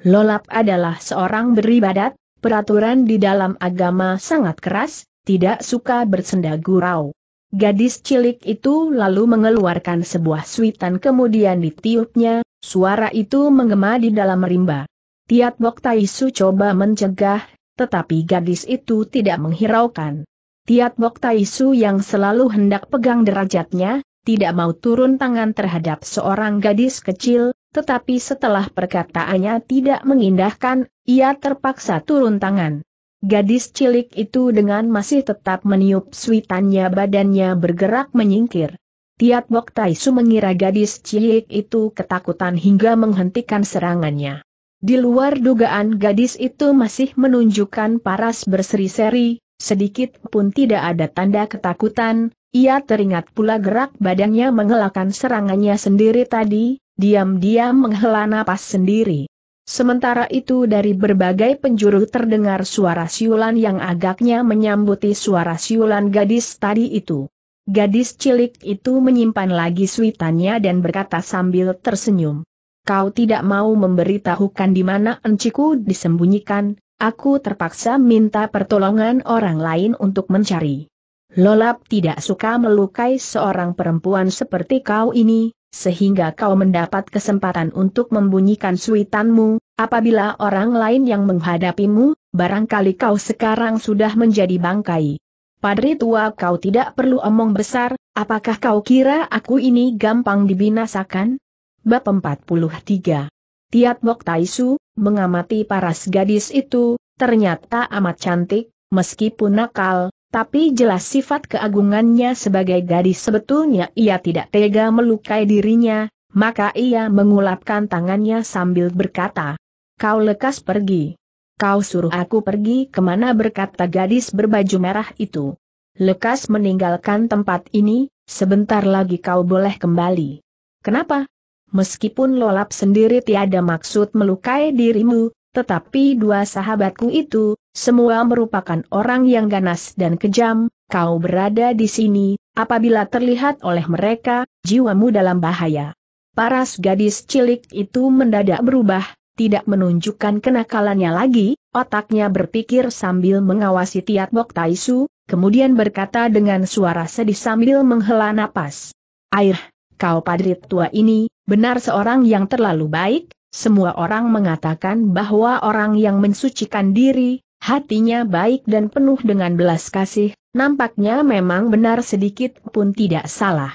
Lolap adalah seorang beribadat, peraturan di dalam agama sangat keras, tidak suka bersenda gurau. Gadis cilik itu lalu mengeluarkan sebuah suitan kemudian ditiupnya, suara itu menggema di dalam rimba. Tiat Bok Taisu coba mencegah, tetapi gadis itu tidak menghiraukan. Tiat Bok Taisu yang selalu hendak pegang derajatnya, tidak mau turun tangan terhadap seorang gadis kecil, tetapi setelah perkataannya tidak mengindahkan, ia terpaksa turun tangan. Gadis cilik itu dengan masih tetap meniup suitannya badannya bergerak menyingkir. Tiap Bok Taisu mengira gadis cilik itu ketakutan hingga menghentikan serangannya. Di luar dugaan gadis itu masih menunjukkan paras berseri-seri, sedikit pun tidak ada tanda ketakutan, ia teringat pula gerak badannya mengelakkan serangannya sendiri tadi, diam-diam menghela napas sendiri. Sementara itu dari berbagai penjuru terdengar suara siulan yang agaknya menyambuti suara siulan gadis tadi itu. Gadis cilik itu menyimpan lagi suitannya dan berkata sambil tersenyum. Kau tidak mau memberitahukan di mana enciku disembunyikan, aku terpaksa minta pertolongan orang lain untuk mencari. Lolap tidak suka melukai seorang perempuan seperti kau ini, sehingga kau mendapat kesempatan untuk membunyikan suitanmu, apabila orang lain yang menghadapimu, barangkali kau sekarang sudah menjadi bangkai. Padri tua kau tidak perlu omong besar, apakah kau kira aku ini gampang dibinasakan? Bab 43 Tiat Mok Taisu, mengamati paras gadis itu, ternyata amat cantik, meskipun nakal, tapi jelas sifat keagungannya sebagai gadis sebetulnya ia tidak tega melukai dirinya, maka ia mengulapkan tangannya sambil berkata, Kau lekas pergi. Kau suruh aku pergi kemana berkata gadis berbaju merah itu. Lekas meninggalkan tempat ini, sebentar lagi kau boleh kembali. Kenapa? Meskipun lolap sendiri tiada maksud melukai dirimu, tetapi dua sahabatku itu, semua merupakan orang yang ganas dan kejam, kau berada di sini, apabila terlihat oleh mereka, jiwamu dalam bahaya. Paras gadis cilik itu mendadak berubah, tidak menunjukkan kenakalannya lagi, otaknya berpikir sambil mengawasi Tiat Bok Taisu, kemudian berkata dengan suara sedih sambil menghela napas. Air, kau padrit tua ini, benar seorang yang terlalu baik, semua orang mengatakan bahwa orang yang mensucikan diri, Hatinya baik dan penuh dengan belas kasih, nampaknya memang benar sedikit pun tidak salah.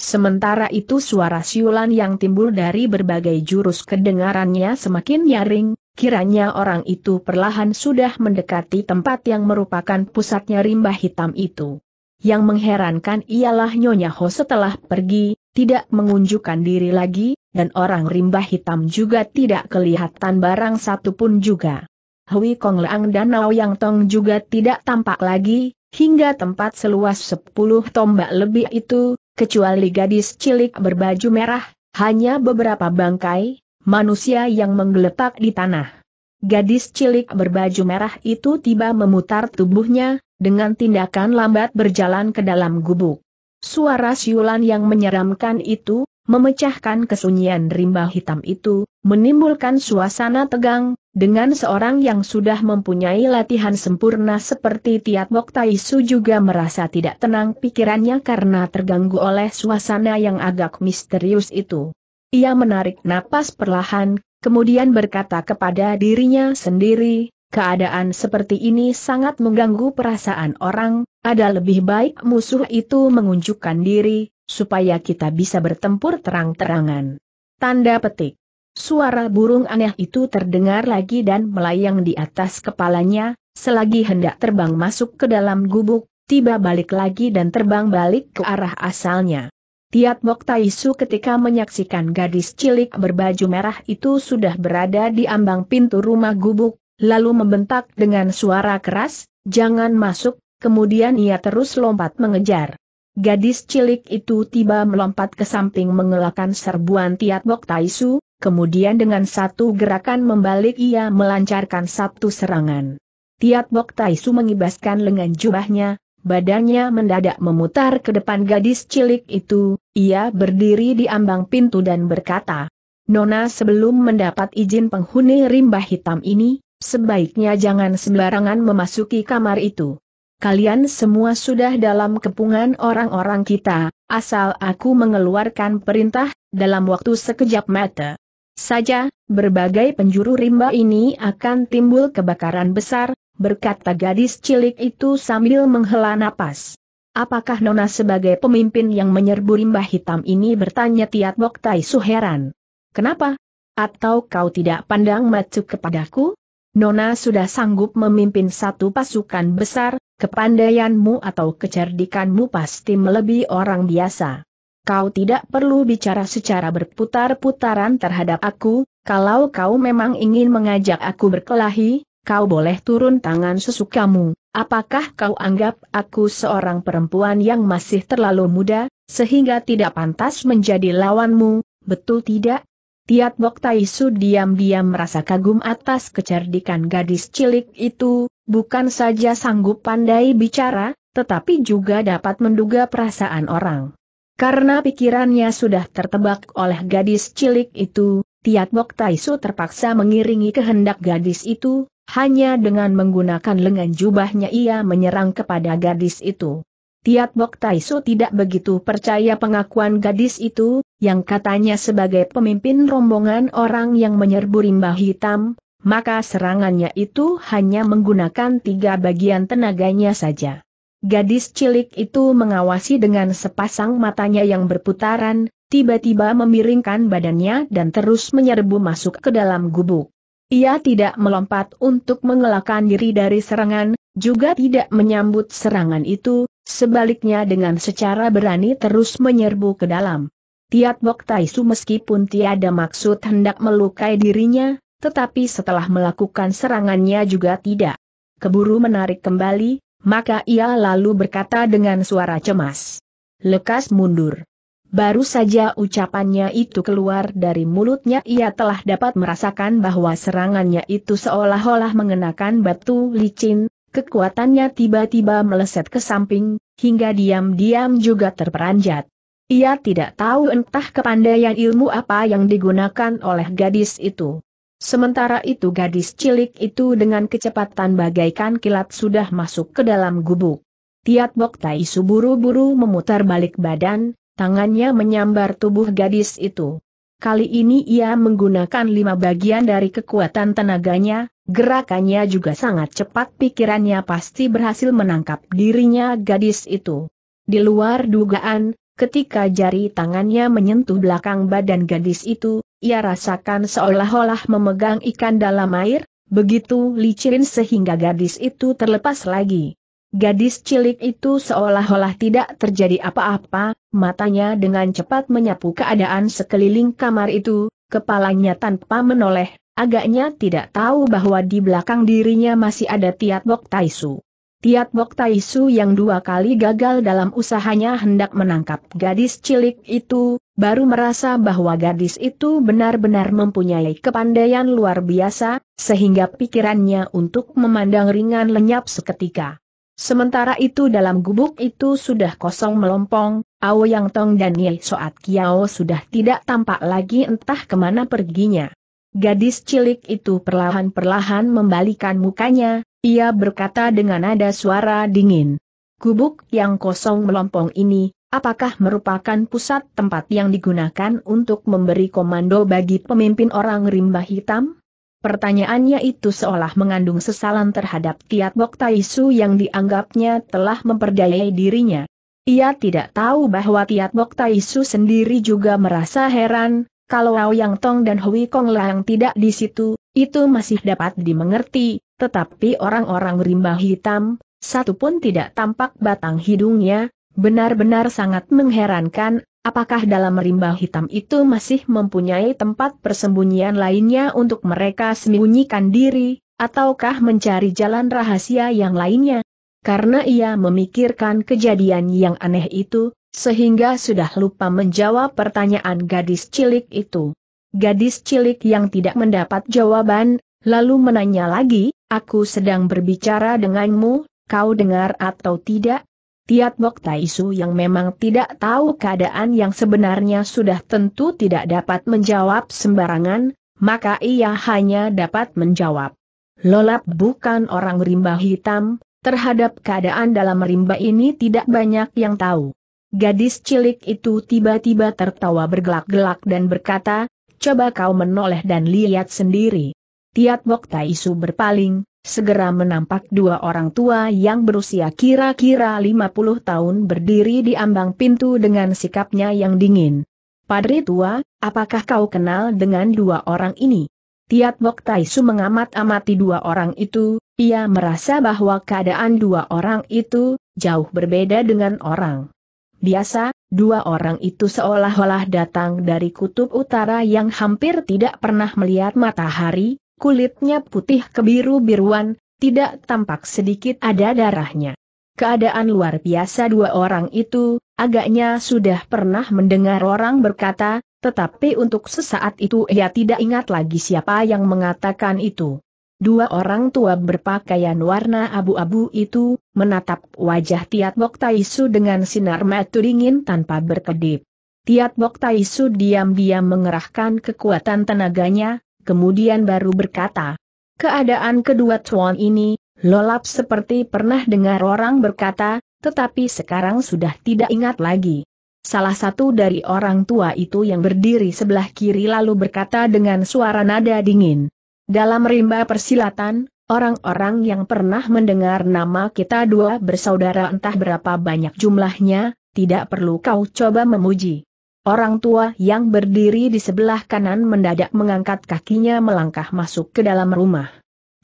Sementara itu suara siulan yang timbul dari berbagai jurus kedengarannya semakin nyaring, kiranya orang itu perlahan sudah mendekati tempat yang merupakan pusatnya rimba hitam itu. Yang mengherankan ialah Nyonya Ho setelah pergi, tidak mengunjukkan diri lagi, dan orang rimba hitam juga tidak kelihatan barang satupun juga. Hui Kong Leang dan Nao Yang Tong juga tidak tampak lagi, hingga tempat seluas 10 tombak lebih itu, kecuali gadis cilik berbaju merah, hanya beberapa bangkai, manusia yang menggeletak di tanah. Gadis cilik berbaju merah itu tiba memutar tubuhnya, dengan tindakan lambat berjalan ke dalam gubuk. Suara siulan yang menyeramkan itu, memecahkan kesunyian rimba hitam itu, menimbulkan suasana tegang, dengan seorang yang sudah mempunyai latihan sempurna seperti Tiat Mok Su juga merasa tidak tenang pikirannya karena terganggu oleh suasana yang agak misterius itu. Ia menarik napas perlahan, kemudian berkata kepada dirinya sendiri, keadaan seperti ini sangat mengganggu perasaan orang, ada lebih baik musuh itu mengunjukkan diri, supaya kita bisa bertempur terang-terangan. Tanda petik. Suara burung aneh itu terdengar lagi dan melayang di atas kepalanya, selagi hendak terbang masuk ke dalam gubuk, tiba balik lagi dan terbang balik ke arah asalnya. Tiat Bok Taisu ketika menyaksikan gadis cilik berbaju merah itu sudah berada di ambang pintu rumah gubuk, lalu membentak dengan suara keras, jangan masuk, kemudian ia terus lompat mengejar. Gadis cilik itu tiba melompat ke samping mengelakkan serbuan Tiat Bok Taisu, kemudian dengan satu gerakan membalik ia melancarkan satu serangan. Tiat Bok Taisu mengibaskan lengan jubahnya, badannya mendadak memutar ke depan gadis cilik itu, ia berdiri di ambang pintu dan berkata, Nona sebelum mendapat izin penghuni rimba hitam ini, sebaiknya jangan sembarangan memasuki kamar itu kalian semua sudah dalam kepungan orang-orang kita, asal aku mengeluarkan perintah, dalam waktu sekejap mata. Saja, berbagai penjuru rimba ini akan timbul kebakaran besar, berkata gadis cilik itu sambil menghela napas. Apakah Nona sebagai pemimpin yang menyerbu rimba hitam ini bertanya Tiat Boktai Tai Kenapa? Atau kau tidak pandang matuk kepadaku? Nona sudah sanggup memimpin satu pasukan besar, kepandaianmu atau kecerdikanmu pasti melebihi orang biasa. Kau tidak perlu bicara secara berputar-putaran terhadap aku, kalau kau memang ingin mengajak aku berkelahi, kau boleh turun tangan sesukamu. Apakah kau anggap aku seorang perempuan yang masih terlalu muda, sehingga tidak pantas menjadi lawanmu, betul tidak? Tiat Bok Taisu diam-diam merasa kagum atas kecerdikan gadis cilik itu, bukan saja sanggup pandai bicara, tetapi juga dapat menduga perasaan orang. Karena pikirannya sudah tertebak oleh gadis cilik itu, Tiat Bok Taisu terpaksa mengiringi kehendak gadis itu, hanya dengan menggunakan lengan jubahnya ia menyerang kepada gadis itu. Tiat Bok Taisu tidak begitu percaya pengakuan gadis itu, yang katanya sebagai pemimpin rombongan orang yang menyerbu rimba hitam, maka serangannya itu hanya menggunakan tiga bagian tenaganya saja. Gadis cilik itu mengawasi dengan sepasang matanya yang berputaran, tiba-tiba memiringkan badannya dan terus menyerbu masuk ke dalam gubuk. Ia tidak melompat untuk mengelakkan diri dari serangan, juga tidak menyambut serangan itu, sebaliknya dengan secara berani terus menyerbu ke dalam. Tiat Bok Taisu meskipun tiada maksud hendak melukai dirinya, tetapi setelah melakukan serangannya juga tidak. Keburu menarik kembali, maka ia lalu berkata dengan suara cemas. Lekas mundur. Baru saja ucapannya itu keluar dari mulutnya ia telah dapat merasakan bahwa serangannya itu seolah-olah mengenakan batu licin, kekuatannya tiba-tiba meleset ke samping, hingga diam-diam juga terperanjat. Ia tidak tahu entah kepandaian ilmu apa yang digunakan oleh gadis itu. Sementara itu gadis cilik itu dengan kecepatan bagaikan kilat sudah masuk ke dalam gubuk. Tiat Bok Tai buru-buru memutar balik badan, tangannya menyambar tubuh gadis itu. Kali ini ia menggunakan lima bagian dari kekuatan tenaganya, gerakannya juga sangat cepat pikirannya pasti berhasil menangkap dirinya gadis itu. Di luar dugaan, Ketika jari tangannya menyentuh belakang badan gadis itu, ia rasakan seolah-olah memegang ikan dalam air, begitu licin sehingga gadis itu terlepas lagi. Gadis cilik itu seolah-olah tidak terjadi apa-apa, matanya dengan cepat menyapu keadaan sekeliling kamar itu, kepalanya tanpa menoleh, agaknya tidak tahu bahwa di belakang dirinya masih ada Tiat Bok Taisu. Tiat Bok Su yang dua kali gagal dalam usahanya hendak menangkap gadis cilik itu, baru merasa bahwa gadis itu benar-benar mempunyai kepandaian luar biasa, sehingga pikirannya untuk memandang ringan lenyap seketika. Sementara itu dalam gubuk itu sudah kosong melompong, Ao Yang Tong dan Ye Soat Kiao sudah tidak tampak lagi entah kemana perginya. Gadis cilik itu perlahan-perlahan membalikan mukanya, ia berkata dengan nada suara dingin. Kubuk yang kosong melompong ini, apakah merupakan pusat tempat yang digunakan untuk memberi komando bagi pemimpin orang rimba hitam? Pertanyaannya itu seolah mengandung sesalan terhadap Tiat Bok Taisu yang dianggapnya telah memperdayai dirinya. Ia tidak tahu bahwa Tiat Bok Taisu sendiri juga merasa heran, kalau Ao Yang Tong dan Hui Kong Lang tidak di situ, itu masih dapat dimengerti, tetapi orang-orang rimba hitam, satu pun tidak tampak batang hidungnya, benar-benar sangat mengherankan, apakah dalam rimba hitam itu masih mempunyai tempat persembunyian lainnya untuk mereka sembunyikan diri, ataukah mencari jalan rahasia yang lainnya? Karena ia memikirkan kejadian yang aneh itu, sehingga sudah lupa menjawab pertanyaan gadis cilik itu gadis cilik yang tidak mendapat jawaban, lalu menanya lagi, aku sedang berbicara denganmu, kau dengar atau tidak? Tiat Bok Taisu yang memang tidak tahu keadaan yang sebenarnya sudah tentu tidak dapat menjawab sembarangan, maka ia hanya dapat menjawab. Lolap bukan orang rimba hitam, terhadap keadaan dalam rimba ini tidak banyak yang tahu. Gadis cilik itu tiba-tiba tertawa bergelak-gelak dan berkata, coba kau menoleh dan lihat sendiri. Tiat Bok Taisu berpaling, segera menampak dua orang tua yang berusia kira-kira 50 tahun berdiri di ambang pintu dengan sikapnya yang dingin. Padri tua, apakah kau kenal dengan dua orang ini? Tiat Bok Taisu mengamat-amati dua orang itu, ia merasa bahwa keadaan dua orang itu jauh berbeda dengan orang biasa, Dua orang itu seolah-olah datang dari kutub utara yang hampir tidak pernah melihat matahari, kulitnya putih kebiru-biruan, tidak tampak sedikit ada darahnya. Keadaan luar biasa dua orang itu, agaknya sudah pernah mendengar orang berkata, tetapi untuk sesaat itu ia tidak ingat lagi siapa yang mengatakan itu. Dua orang tua berpakaian warna abu-abu itu, menatap wajah Tiat Bok Taisu dengan sinar mata dingin tanpa berkedip. Tiat Bok Taisu diam-diam mengerahkan kekuatan tenaganya, kemudian baru berkata, Keadaan kedua tuan ini, lolap seperti pernah dengar orang berkata, tetapi sekarang sudah tidak ingat lagi. Salah satu dari orang tua itu yang berdiri sebelah kiri lalu berkata dengan suara nada dingin. Dalam rimba persilatan, orang-orang yang pernah mendengar nama kita dua bersaudara entah berapa banyak jumlahnya, tidak perlu kau coba memuji. Orang tua yang berdiri di sebelah kanan mendadak mengangkat kakinya melangkah masuk ke dalam rumah.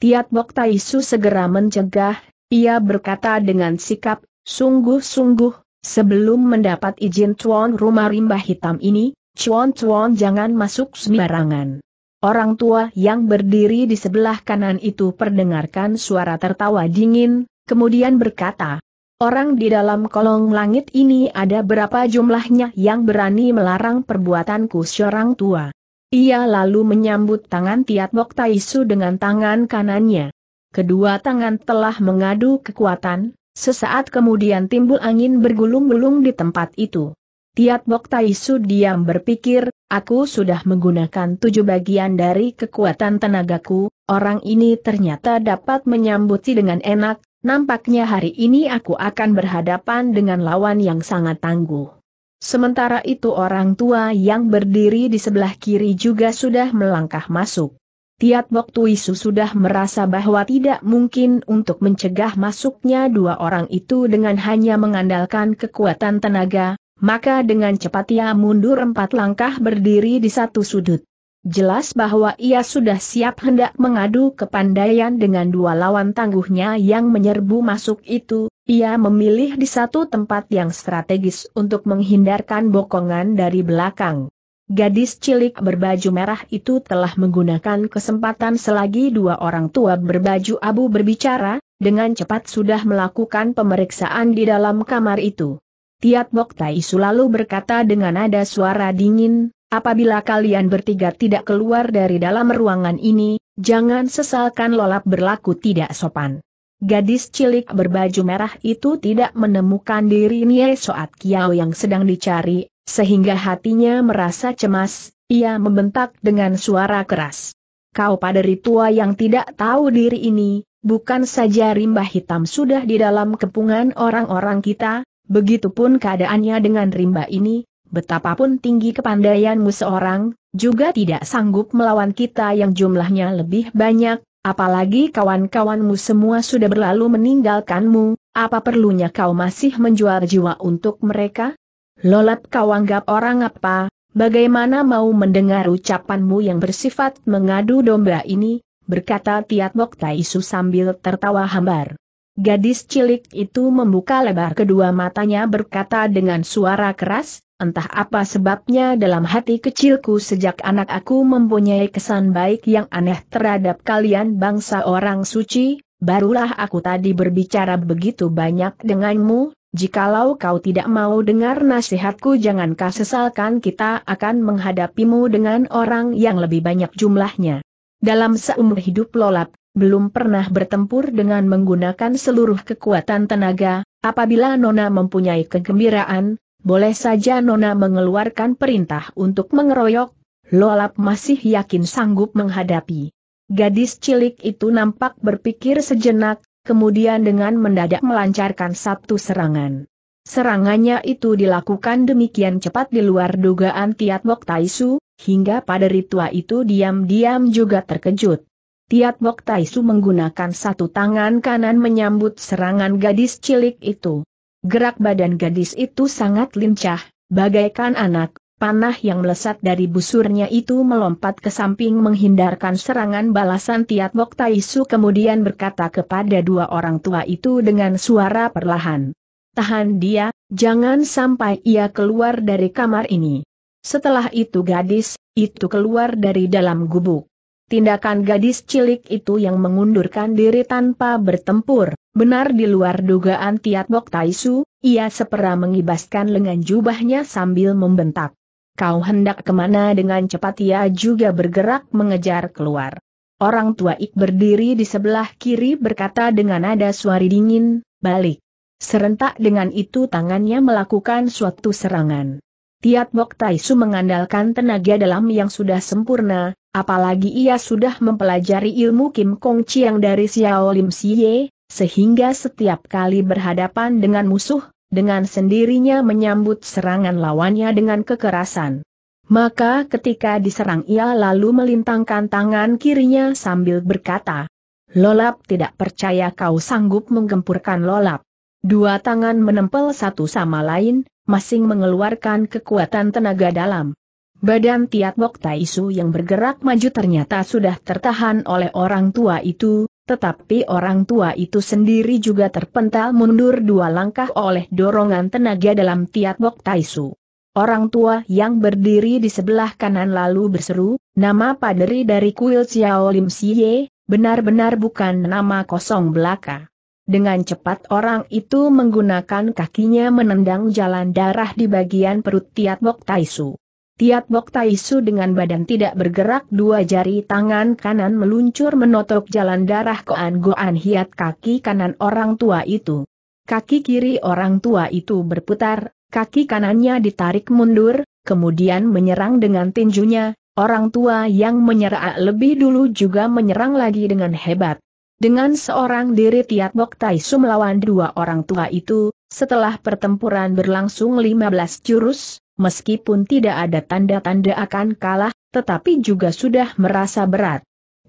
Tiat Bok Taisu segera mencegah, ia berkata dengan sikap, sungguh-sungguh, sebelum mendapat izin cuan rumah rimba hitam ini, cuan-cuan jangan masuk sembarangan. Orang tua yang berdiri di sebelah kanan itu perdengarkan suara tertawa dingin, kemudian berkata, Orang di dalam kolong langit ini ada berapa jumlahnya yang berani melarang perbuatanku seorang tua. Ia lalu menyambut tangan Tiat Bok Taisu dengan tangan kanannya. Kedua tangan telah mengadu kekuatan, sesaat kemudian timbul angin bergulung-gulung di tempat itu. Tiat Bok Taisu diam berpikir, Aku sudah menggunakan tujuh bagian dari kekuatan tenagaku, orang ini ternyata dapat menyambuti dengan enak, nampaknya hari ini aku akan berhadapan dengan lawan yang sangat tangguh. Sementara itu orang tua yang berdiri di sebelah kiri juga sudah melangkah masuk. Tiap waktu Tuisu sudah merasa bahwa tidak mungkin untuk mencegah masuknya dua orang itu dengan hanya mengandalkan kekuatan tenaga, maka dengan cepat ia mundur empat langkah berdiri di satu sudut. Jelas bahwa ia sudah siap hendak mengadu kepandaian dengan dua lawan tangguhnya yang menyerbu masuk itu, ia memilih di satu tempat yang strategis untuk menghindarkan bokongan dari belakang. Gadis cilik berbaju merah itu telah menggunakan kesempatan selagi dua orang tua berbaju abu berbicara, dengan cepat sudah melakukan pemeriksaan di dalam kamar itu. Tiat Bok Tai Su lalu berkata dengan nada suara dingin, apabila kalian bertiga tidak keluar dari dalam ruangan ini, jangan sesalkan lolap berlaku tidak sopan. Gadis cilik berbaju merah itu tidak menemukan diri Nye Soat Kiao yang sedang dicari, sehingga hatinya merasa cemas, ia membentak dengan suara keras. Kau pada tua yang tidak tahu diri ini, Bukan saja rimba hitam sudah di dalam kepungan orang-orang kita, Begitupun keadaannya dengan rimba ini, betapapun tinggi kepandaianmu seorang, juga tidak sanggup melawan kita yang jumlahnya lebih banyak, apalagi kawan-kawanmu semua sudah berlalu meninggalkanmu, apa perlunya kau masih menjual jiwa untuk mereka? Lolat kau anggap orang apa, bagaimana mau mendengar ucapanmu yang bersifat mengadu domba ini, berkata Tiat Bok sambil tertawa hambar. Gadis cilik itu membuka lebar kedua matanya berkata dengan suara keras, entah apa sebabnya dalam hati kecilku sejak anak aku mempunyai kesan baik yang aneh terhadap kalian bangsa orang suci, barulah aku tadi berbicara begitu banyak denganmu, jikalau kau tidak mau dengar nasihatku jangankah sesalkan kita akan menghadapimu dengan orang yang lebih banyak jumlahnya. Dalam seumur hidup lolap belum pernah bertempur dengan menggunakan seluruh kekuatan tenaga, apabila Nona mempunyai kegembiraan, boleh saja Nona mengeluarkan perintah untuk mengeroyok, Lolap masih yakin sanggup menghadapi. Gadis cilik itu nampak berpikir sejenak, kemudian dengan mendadak melancarkan satu serangan. Serangannya itu dilakukan demikian cepat di luar dugaan Tiat Bok Taisu, hingga pada ritua itu diam-diam juga terkejut. Tiat Mok Taisu menggunakan satu tangan kanan menyambut serangan gadis cilik itu. Gerak badan gadis itu sangat lincah, bagaikan anak, panah yang melesat dari busurnya itu melompat ke samping menghindarkan serangan balasan Tiat Mok Taisu kemudian berkata kepada dua orang tua itu dengan suara perlahan. Tahan dia, jangan sampai ia keluar dari kamar ini. Setelah itu gadis, itu keluar dari dalam gubuk tindakan gadis cilik itu yang mengundurkan diri tanpa bertempur. Benar di luar dugaan Tiat Bok Taisu, ia sepera mengibaskan lengan jubahnya sambil membentak. Kau hendak kemana dengan cepat ia juga bergerak mengejar keluar. Orang tua Ik berdiri di sebelah kiri berkata dengan nada suara dingin, balik. Serentak dengan itu tangannya melakukan suatu serangan. Tiat Bok Taisu mengandalkan tenaga dalam yang sudah sempurna, apalagi ia sudah mempelajari ilmu Kim Kong Chiang dari Xiao Lim Siye, sehingga setiap kali berhadapan dengan musuh, dengan sendirinya menyambut serangan lawannya dengan kekerasan. Maka ketika diserang ia lalu melintangkan tangan kirinya sambil berkata, Lolap tidak percaya kau sanggup menggempurkan lolap. Dua tangan menempel satu sama lain, masing mengeluarkan kekuatan tenaga dalam. Badan Tiat Bok Taisu yang bergerak maju ternyata sudah tertahan oleh orang tua itu, tetapi orang tua itu sendiri juga terpental mundur dua langkah oleh dorongan tenaga dalam Tiat Bok Taisu. Orang tua yang berdiri di sebelah kanan lalu berseru, nama paderi dari kuil Xiao Lim Siye, benar-benar bukan nama kosong belaka. Dengan cepat orang itu menggunakan kakinya menendang jalan darah di bagian perut Tiat Bok Taisu. Tiat Bok Taisu dengan badan tidak bergerak dua jari tangan kanan meluncur menotok jalan darah Koan Goan Hiat kaki kanan orang tua itu. Kaki kiri orang tua itu berputar, kaki kanannya ditarik mundur, kemudian menyerang dengan tinjunya, orang tua yang menyerang lebih dulu juga menyerang lagi dengan hebat. Dengan seorang diri Tiat Bok Taisu melawan dua orang tua itu, setelah pertempuran berlangsung 15 jurus, meskipun tidak ada tanda-tanda akan kalah, tetapi juga sudah merasa berat.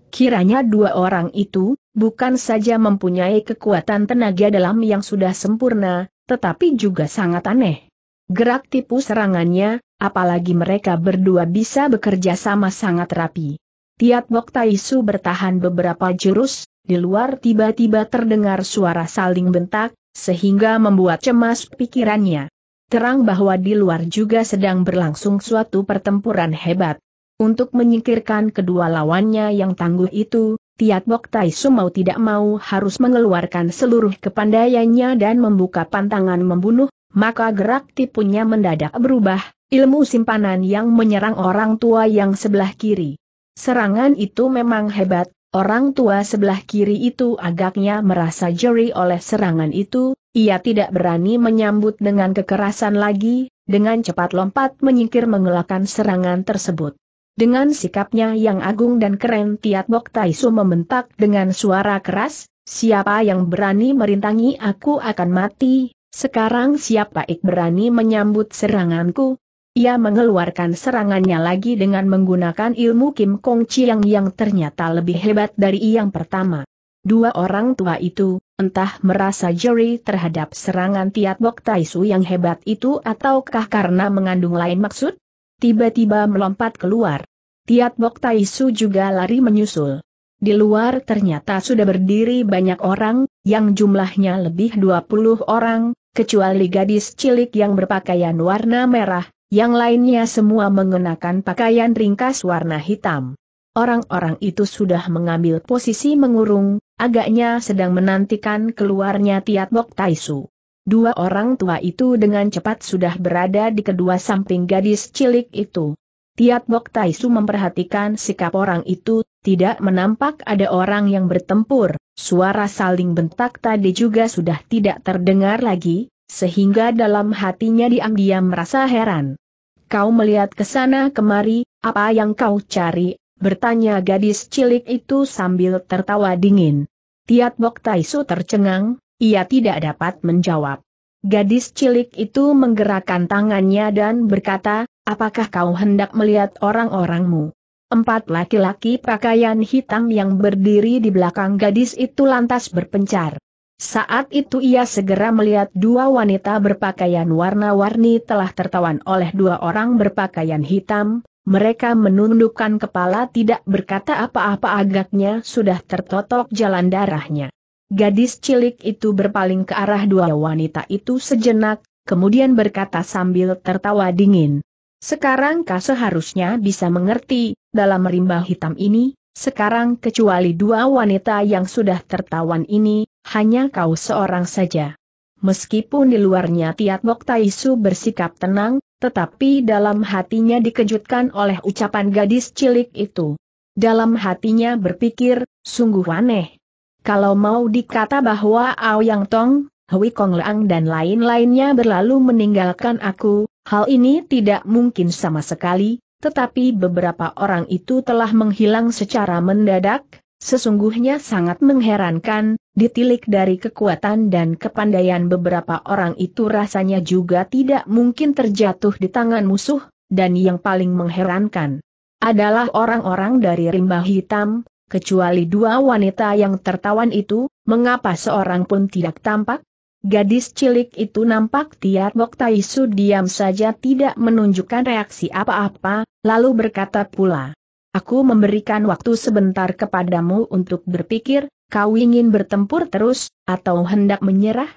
Kiranya dua orang itu, bukan saja mempunyai kekuatan tenaga dalam yang sudah sempurna, tetapi juga sangat aneh. Gerak tipu serangannya, apalagi mereka berdua bisa bekerja sama sangat rapi. Tiat Bok Taisu bertahan beberapa jurus, di luar tiba-tiba terdengar suara saling bentak, sehingga membuat cemas pikirannya. Terang bahwa di luar juga sedang berlangsung suatu pertempuran hebat. Untuk menyingkirkan kedua lawannya yang tangguh itu, Tiat Bok Tai mau tidak mau harus mengeluarkan seluruh kepandaiannya dan membuka pantangan membunuh, maka gerak tipunya mendadak berubah, ilmu simpanan yang menyerang orang tua yang sebelah kiri. Serangan itu memang hebat, Orang tua sebelah kiri itu agaknya merasa jeri oleh serangan itu, ia tidak berani menyambut dengan kekerasan lagi, dengan cepat lompat menyingkir mengelakkan serangan tersebut. Dengan sikapnya yang agung dan keren Tiat Bok Taisu membentak dengan suara keras, siapa yang berani merintangi aku akan mati, sekarang siapa ik berani menyambut seranganku, ia mengeluarkan serangannya lagi dengan menggunakan ilmu Kim Kong Chiang yang ternyata lebih hebat dari yang pertama. Dua orang tua itu, entah merasa jeri terhadap serangan Tiat Bok Taisu yang hebat itu ataukah karena mengandung lain maksud? Tiba-tiba melompat keluar. Tiat Bok Taisu juga lari menyusul. Di luar ternyata sudah berdiri banyak orang, yang jumlahnya lebih 20 orang, kecuali gadis cilik yang berpakaian warna merah, yang lainnya semua mengenakan pakaian ringkas warna hitam. Orang-orang itu sudah mengambil posisi mengurung, agaknya sedang menantikan keluarnya Tiat Bok Taisu. Dua orang tua itu dengan cepat sudah berada di kedua samping gadis cilik itu. Tiat Bok Taisu memperhatikan sikap orang itu, tidak menampak ada orang yang bertempur, suara saling bentak tadi juga sudah tidak terdengar lagi, sehingga dalam hatinya diam-diam merasa heran. Kau melihat ke sana kemari, apa yang kau cari? Bertanya gadis cilik itu sambil tertawa dingin. Tiat Bok Taisu tercengang, ia tidak dapat menjawab. Gadis cilik itu menggerakkan tangannya dan berkata, apakah kau hendak melihat orang-orangmu? Empat laki-laki pakaian hitam yang berdiri di belakang gadis itu lantas berpencar. Saat itu ia segera melihat dua wanita berpakaian warna-warni telah tertawan oleh dua orang berpakaian hitam, mereka menundukkan kepala tidak berkata apa-apa agaknya sudah tertotok jalan darahnya. Gadis cilik itu berpaling ke arah dua wanita itu sejenak, kemudian berkata sambil tertawa dingin. Sekarang kau seharusnya bisa mengerti, dalam rimba hitam ini, sekarang kecuali dua wanita yang sudah tertawan ini, hanya kau seorang saja. Meskipun di luarnya Tiat Bok Taisu bersikap tenang, tetapi dalam hatinya dikejutkan oleh ucapan gadis cilik itu. Dalam hatinya berpikir, sungguh aneh. Kalau mau dikata bahwa Ao Yang Tong, Hui Kong Leang dan lain-lainnya berlalu meninggalkan aku, hal ini tidak mungkin sama sekali, tetapi beberapa orang itu telah menghilang secara mendadak, sesungguhnya sangat mengherankan, Ditilik dari kekuatan dan kepandaian beberapa orang itu rasanya juga tidak mungkin terjatuh di tangan musuh, dan yang paling mengherankan adalah orang-orang dari rimba hitam, kecuali dua wanita yang tertawan itu, mengapa seorang pun tidak tampak? Gadis cilik itu nampak Tiat Bok Taisu diam saja tidak menunjukkan reaksi apa-apa, lalu berkata pula, Aku memberikan waktu sebentar kepadamu untuk berpikir, kau ingin bertempur terus, atau hendak menyerah?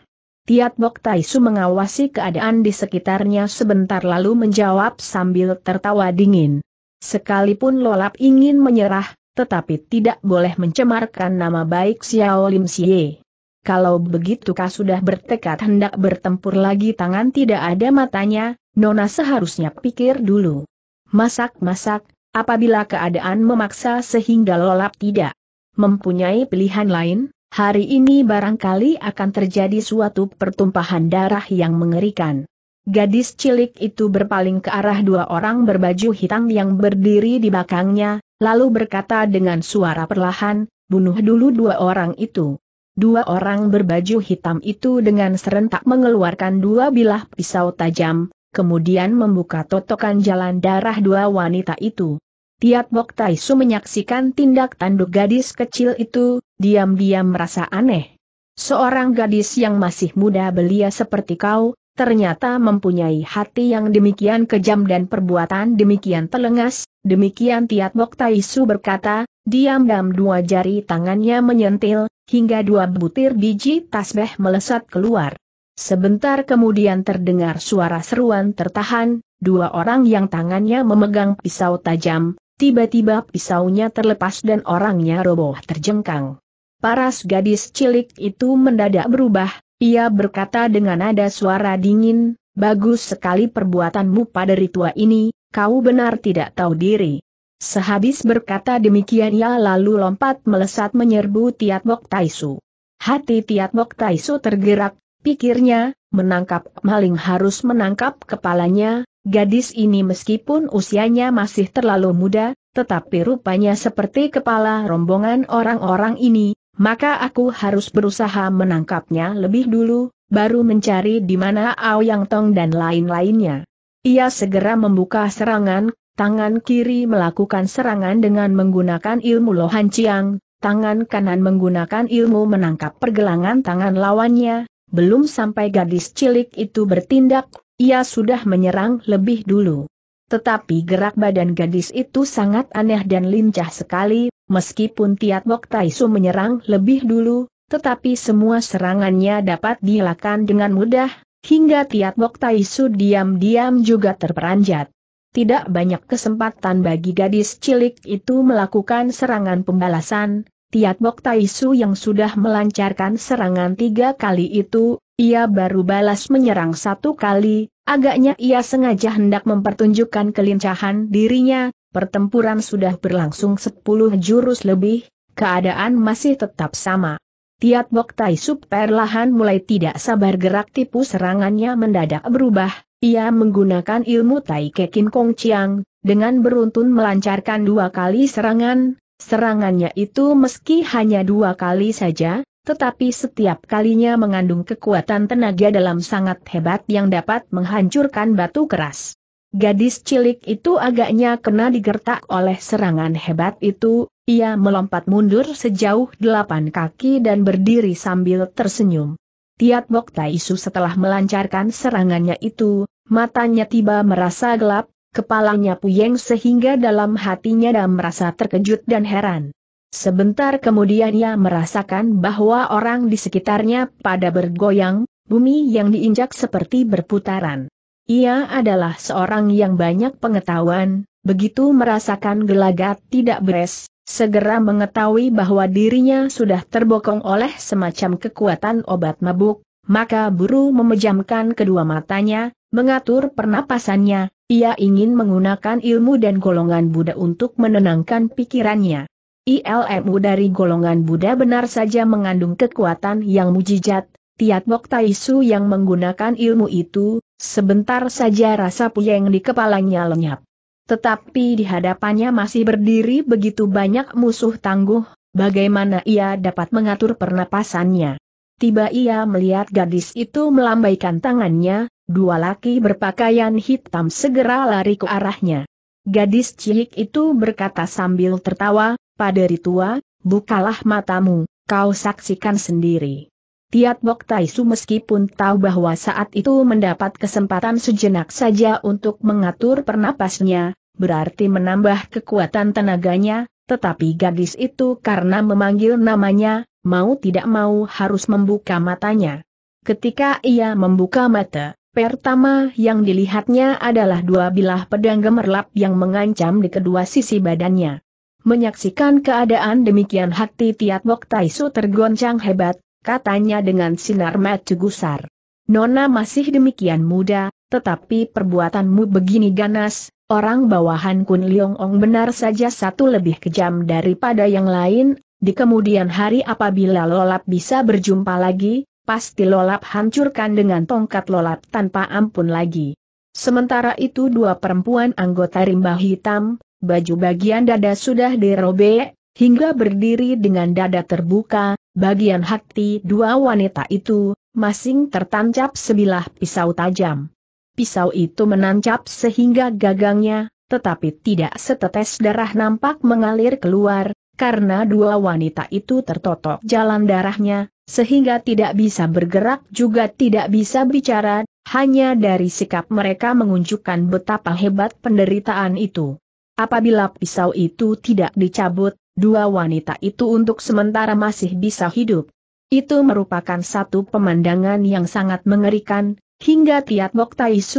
Tiat Bok Taisu mengawasi keadaan di sekitarnya sebentar lalu menjawab sambil tertawa dingin. Sekalipun Lolap ingin menyerah, tetapi tidak boleh mencemarkan nama baik Xiao Lim Xie. Kalau begitu kau sudah bertekad hendak bertempur lagi tangan tidak ada matanya, Nona seharusnya pikir dulu. Masak-masak, apabila keadaan memaksa sehingga lolap tidak mempunyai pilihan lain, hari ini barangkali akan terjadi suatu pertumpahan darah yang mengerikan. Gadis cilik itu berpaling ke arah dua orang berbaju hitam yang berdiri di belakangnya, lalu berkata dengan suara perlahan, bunuh dulu dua orang itu. Dua orang berbaju hitam itu dengan serentak mengeluarkan dua bilah pisau tajam, kemudian membuka totokan jalan darah dua wanita itu. Tiap Bok Tai Su menyaksikan tindak tanduk gadis kecil itu, diam-diam merasa aneh. Seorang gadis yang masih muda belia seperti kau, ternyata mempunyai hati yang demikian kejam dan perbuatan demikian telengas, demikian Tiat Bok Tai Su berkata, diam-diam dua jari tangannya menyentil, hingga dua butir biji tasbeh melesat keluar. Sebentar kemudian terdengar suara seruan tertahan, dua orang yang tangannya memegang pisau tajam, Tiba-tiba pisaunya terlepas dan orangnya roboh terjengkang. Paras gadis cilik itu mendadak berubah, ia berkata dengan nada suara dingin, bagus sekali perbuatanmu pada ritua ini, kau benar tidak tahu diri. Sehabis berkata demikian ia lalu lompat melesat menyerbu Tiat Bok Taisu. Hati Tiat Bok Taisu tergerak, pikirnya, menangkap maling harus menangkap kepalanya, Gadis ini meskipun usianya masih terlalu muda, tetapi rupanya seperti kepala rombongan orang-orang ini, maka aku harus berusaha menangkapnya lebih dulu, baru mencari di mana Ao Yang Tong dan lain-lainnya. Ia segera membuka serangan, tangan kiri melakukan serangan dengan menggunakan ilmu Lohan Chiang, tangan kanan menggunakan ilmu menangkap pergelangan tangan lawannya, belum sampai gadis cilik itu bertindak, ia sudah menyerang lebih dulu. Tetapi gerak badan gadis itu sangat aneh dan lincah sekali, meskipun Tiat Bok Taisu menyerang lebih dulu, tetapi semua serangannya dapat dilakukan dengan mudah, hingga Tiat Bok Taisu diam-diam juga terperanjat. Tidak banyak kesempatan bagi gadis cilik itu melakukan serangan pembalasan, Tiat Bok Taisu yang sudah melancarkan serangan tiga kali itu, ia baru balas menyerang satu kali, agaknya ia sengaja hendak mempertunjukkan kelincahan dirinya, pertempuran sudah berlangsung sepuluh jurus lebih, keadaan masih tetap sama. Tiap Bok Tai Sup perlahan mulai tidak sabar gerak tipu serangannya mendadak berubah, ia menggunakan ilmu Tai Kekin Kong Chiang, dengan beruntun melancarkan dua kali serangan, serangannya itu meski hanya dua kali saja, tetapi setiap kalinya mengandung kekuatan tenaga dalam sangat hebat yang dapat menghancurkan batu keras. Gadis cilik itu agaknya kena digertak oleh serangan hebat itu, ia melompat mundur sejauh delapan kaki dan berdiri sambil tersenyum. Tiat Bok Taisu setelah melancarkan serangannya itu, matanya tiba merasa gelap, kepalanya puyeng sehingga dalam hatinya dan merasa terkejut dan heran. Sebentar kemudian ia merasakan bahwa orang di sekitarnya pada bergoyang, bumi yang diinjak seperti berputaran. Ia adalah seorang yang banyak pengetahuan, begitu merasakan gelagat tidak beres, segera mengetahui bahwa dirinya sudah terbokong oleh semacam kekuatan obat mabuk, maka buru memejamkan kedua matanya, mengatur pernapasannya, ia ingin menggunakan ilmu dan golongan Buddha untuk menenangkan pikirannya. ILMU dari golongan Buddha benar saja mengandung kekuatan yang mujizat, Tiat Bok Taisu yang menggunakan ilmu itu, sebentar saja rasa puyeng di kepalanya lenyap. Tetapi di hadapannya masih berdiri begitu banyak musuh tangguh, bagaimana ia dapat mengatur pernapasannya. Tiba ia melihat gadis itu melambaikan tangannya, dua laki berpakaian hitam segera lari ke arahnya. Gadis cilik itu berkata sambil tertawa, pada ritua, bukalah matamu, kau saksikan sendiri. Tiat Bok Taisu meskipun tahu bahwa saat itu mendapat kesempatan sejenak saja untuk mengatur pernapasnya, berarti menambah kekuatan tenaganya, tetapi gadis itu karena memanggil namanya, mau tidak mau harus membuka matanya. Ketika ia membuka mata, pertama yang dilihatnya adalah dua bilah pedang gemerlap yang mengancam di kedua sisi badannya. Menyaksikan keadaan demikian hati Tiat Wok Taisu tergoncang hebat, katanya dengan sinar mata gusar. Nona masih demikian muda, tetapi perbuatanmu begini ganas, orang bawahan Kun Leong Ong benar saja satu lebih kejam daripada yang lain, di kemudian hari apabila Lolap bisa berjumpa lagi, pasti Lolap hancurkan dengan tongkat Lolap tanpa ampun lagi. Sementara itu dua perempuan anggota rimba hitam, baju bagian dada sudah dirobek, hingga berdiri dengan dada terbuka, bagian hati dua wanita itu, masing tertancap sebilah pisau tajam. Pisau itu menancap sehingga gagangnya, tetapi tidak setetes darah nampak mengalir keluar, karena dua wanita itu tertotok jalan darahnya, sehingga tidak bisa bergerak juga tidak bisa bicara, hanya dari sikap mereka mengunjukkan betapa hebat penderitaan itu. Apabila pisau itu tidak dicabut, dua wanita itu untuk sementara masih bisa hidup. Itu merupakan satu pemandangan yang sangat mengerikan, hingga Tiat Bok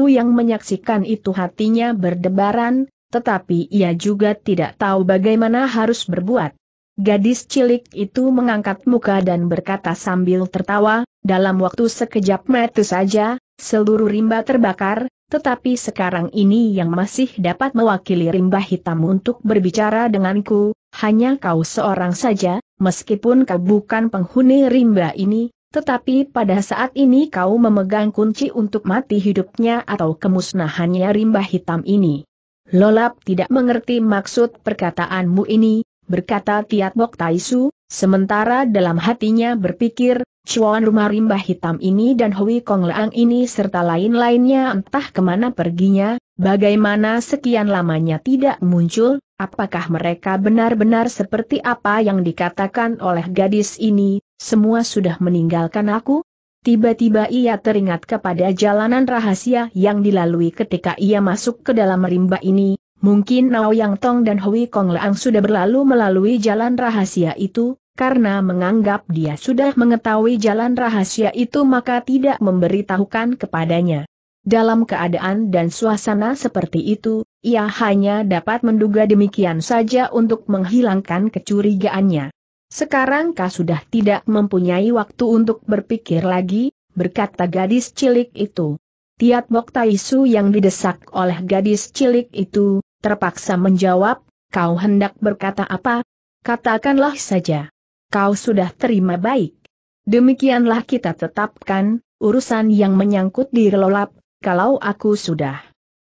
yang menyaksikan itu hatinya berdebaran, tetapi ia juga tidak tahu bagaimana harus berbuat. Gadis cilik itu mengangkat muka dan berkata sambil tertawa, dalam waktu sekejap mata saja, seluruh rimba terbakar, tetapi sekarang ini yang masih dapat mewakili rimba hitam untuk berbicara denganku, hanya kau seorang saja, meskipun kau bukan penghuni rimba ini, tetapi pada saat ini kau memegang kunci untuk mati hidupnya atau kemusnahannya rimba hitam ini. Lolap tidak mengerti maksud perkataanmu ini, berkata Tiat Bok Taisu, Sementara dalam hatinya berpikir, Chuan rumah rimba hitam ini dan Hui Kong Leang ini serta lain-lainnya entah kemana perginya, bagaimana sekian lamanya tidak muncul, apakah mereka benar-benar seperti apa yang dikatakan oleh gadis ini, semua sudah meninggalkan aku? Tiba-tiba ia teringat kepada jalanan rahasia yang dilalui ketika ia masuk ke dalam rimba ini, Mungkin Nao Yang Tong dan Hui Kong Leang sudah berlalu melalui jalan rahasia itu, karena menganggap dia sudah mengetahui jalan rahasia itu maka tidak memberitahukan kepadanya. Dalam keadaan dan suasana seperti itu, ia hanya dapat menduga demikian saja untuk menghilangkan kecurigaannya. Sekarang kau sudah tidak mempunyai waktu untuk berpikir lagi, berkata gadis cilik itu. Tiat Bok Taisu yang didesak oleh gadis cilik itu, terpaksa menjawab, kau hendak berkata apa? Katakanlah saja. Kau sudah terima baik. Demikianlah kita tetapkan, urusan yang menyangkut relolap, kalau aku sudah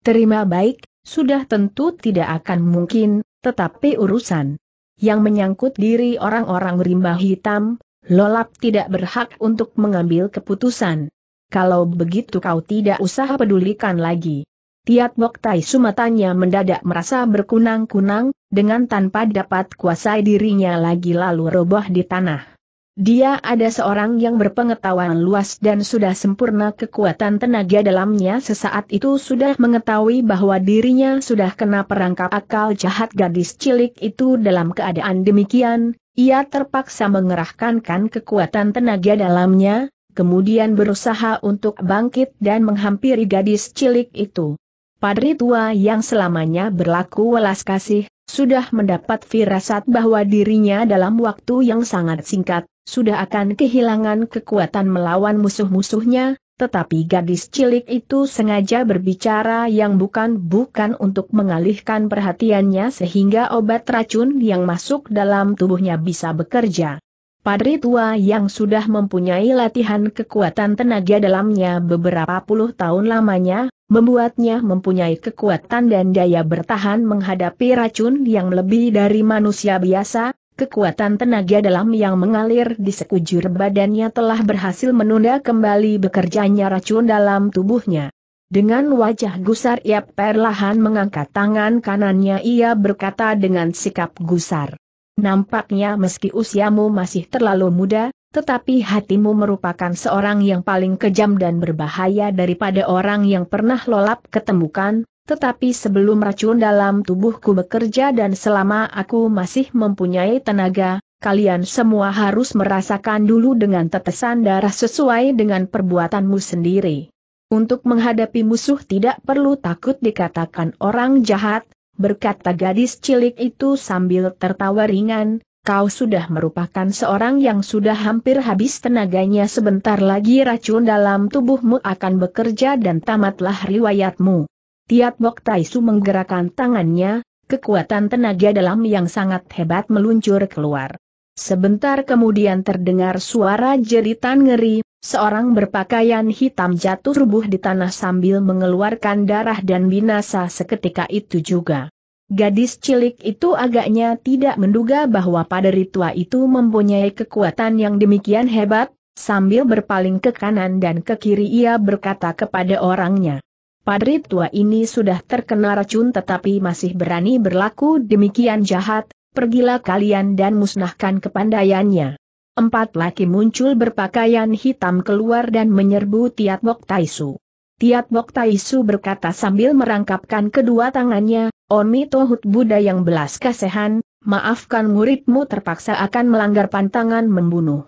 terima baik, sudah tentu tidak akan mungkin, tetapi urusan yang menyangkut diri orang-orang rimba hitam, lolap tidak berhak untuk mengambil keputusan. Kalau begitu kau tidak usah pedulikan lagi. Tiat Mok Tai sumatanya mendadak merasa berkunang-kunang, dengan tanpa dapat kuasai dirinya lagi lalu roboh di tanah. Dia ada seorang yang berpengetahuan luas dan sudah sempurna kekuatan tenaga dalamnya sesaat itu sudah mengetahui bahwa dirinya sudah kena perangkap akal jahat gadis cilik itu dalam keadaan demikian, ia terpaksa mengerahkankan kekuatan tenaga dalamnya, kemudian berusaha untuk bangkit dan menghampiri gadis cilik itu. Padri tua yang selamanya berlaku welas kasih, sudah mendapat firasat bahwa dirinya dalam waktu yang sangat singkat, sudah akan kehilangan kekuatan melawan musuh-musuhnya, tetapi gadis cilik itu sengaja berbicara yang bukan-bukan untuk mengalihkan perhatiannya sehingga obat racun yang masuk dalam tubuhnya bisa bekerja. Padri tua yang sudah mempunyai latihan kekuatan tenaga dalamnya beberapa puluh tahun lamanya, membuatnya mempunyai kekuatan dan daya bertahan menghadapi racun yang lebih dari manusia biasa, kekuatan tenaga dalam yang mengalir di sekujur badannya telah berhasil menunda kembali bekerjanya racun dalam tubuhnya. Dengan wajah gusar ia perlahan mengangkat tangan kanannya ia berkata dengan sikap gusar. Nampaknya meski usiamu masih terlalu muda, tetapi hatimu merupakan seorang yang paling kejam dan berbahaya daripada orang yang pernah lolap ketemukan, tetapi sebelum racun dalam tubuhku bekerja dan selama aku masih mempunyai tenaga, kalian semua harus merasakan dulu dengan tetesan darah sesuai dengan perbuatanmu sendiri. Untuk menghadapi musuh tidak perlu takut dikatakan orang jahat, berkata gadis cilik itu sambil tertawa ringan, kau sudah merupakan seorang yang sudah hampir habis tenaganya sebentar lagi racun dalam tubuhmu akan bekerja dan tamatlah riwayatmu. Tiap Bok Taisu menggerakkan tangannya, kekuatan tenaga dalam yang sangat hebat meluncur keluar. Sebentar kemudian terdengar suara jeritan ngeri, seorang berpakaian hitam jatuh rubuh di tanah sambil mengeluarkan darah dan binasa seketika itu juga. Gadis cilik itu agaknya tidak menduga bahwa paderi tua itu mempunyai kekuatan yang demikian hebat, sambil berpaling ke kanan dan ke kiri ia berkata kepada orangnya. Padri tua ini sudah terkena racun tetapi masih berani berlaku demikian jahat, pergilah kalian dan musnahkan kepandaiannya. Empat laki muncul berpakaian hitam keluar dan menyerbu Tiat Bok Taisu. Tiat Bok Taisu berkata sambil merangkapkan kedua tangannya, Oni Tohut Buddha yang belas kasihan, maafkan muridmu terpaksa akan melanggar pantangan membunuh.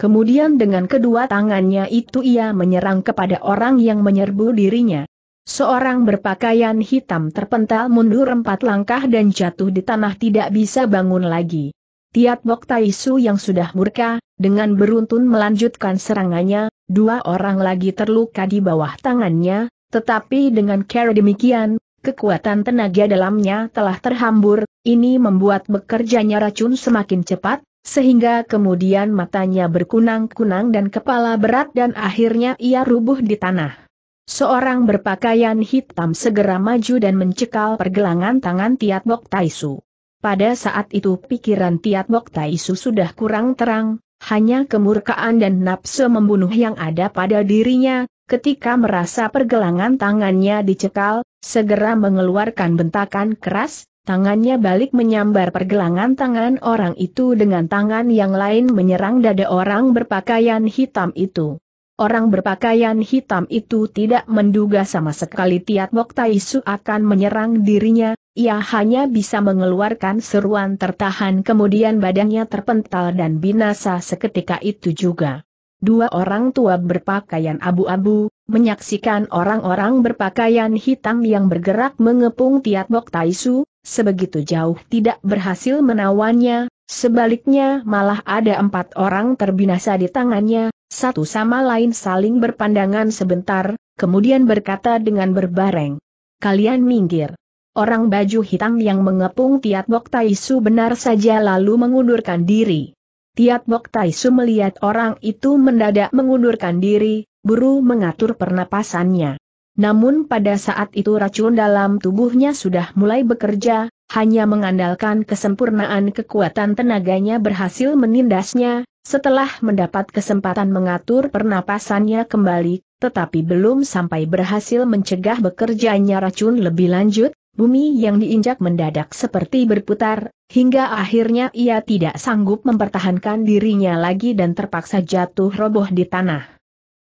Kemudian dengan kedua tangannya itu ia menyerang kepada orang yang menyerbu dirinya. Seorang berpakaian hitam terpental mundur empat langkah dan jatuh di tanah tidak bisa bangun lagi. Tiat Bok Taisu yang sudah murka, dengan beruntun melanjutkan serangannya, dua orang lagi terluka di bawah tangannya, tetapi dengan cara demikian, kekuatan tenaga dalamnya telah terhambur, ini membuat bekerjanya racun semakin cepat, sehingga kemudian matanya berkunang-kunang dan kepala berat dan akhirnya ia rubuh di tanah. Seorang berpakaian hitam segera maju dan mencekal pergelangan tangan Tiat Bok Taisu. Pada saat itu pikiran Tiat Bok Taisu sudah kurang terang, hanya kemurkaan dan nafsu membunuh yang ada pada dirinya, ketika merasa pergelangan tangannya dicekal, segera mengeluarkan bentakan keras, tangannya balik menyambar pergelangan tangan orang itu dengan tangan yang lain menyerang dada orang berpakaian hitam itu. Orang berpakaian hitam itu tidak menduga sama sekali Tiat Bok Taisu akan menyerang dirinya, ia hanya bisa mengeluarkan seruan tertahan kemudian badannya terpental dan binasa seketika itu juga. Dua orang tua berpakaian abu-abu, menyaksikan orang-orang berpakaian hitam yang bergerak mengepung Bok Taisu, sebegitu jauh tidak berhasil menawannya, sebaliknya malah ada empat orang terbinasa di tangannya, satu sama lain saling berpandangan sebentar, kemudian berkata dengan berbareng. Kalian minggir orang baju hitam yang mengepung Tiat Bok Taisu benar saja lalu mengundurkan diri. Tiat Bok Taisu melihat orang itu mendadak mengundurkan diri, buru mengatur pernapasannya. Namun pada saat itu racun dalam tubuhnya sudah mulai bekerja, hanya mengandalkan kesempurnaan kekuatan tenaganya berhasil menindasnya, setelah mendapat kesempatan mengatur pernapasannya kembali, tetapi belum sampai berhasil mencegah bekerjanya racun lebih lanjut, Bumi yang diinjak mendadak seperti berputar, hingga akhirnya ia tidak sanggup mempertahankan dirinya lagi dan terpaksa jatuh roboh di tanah.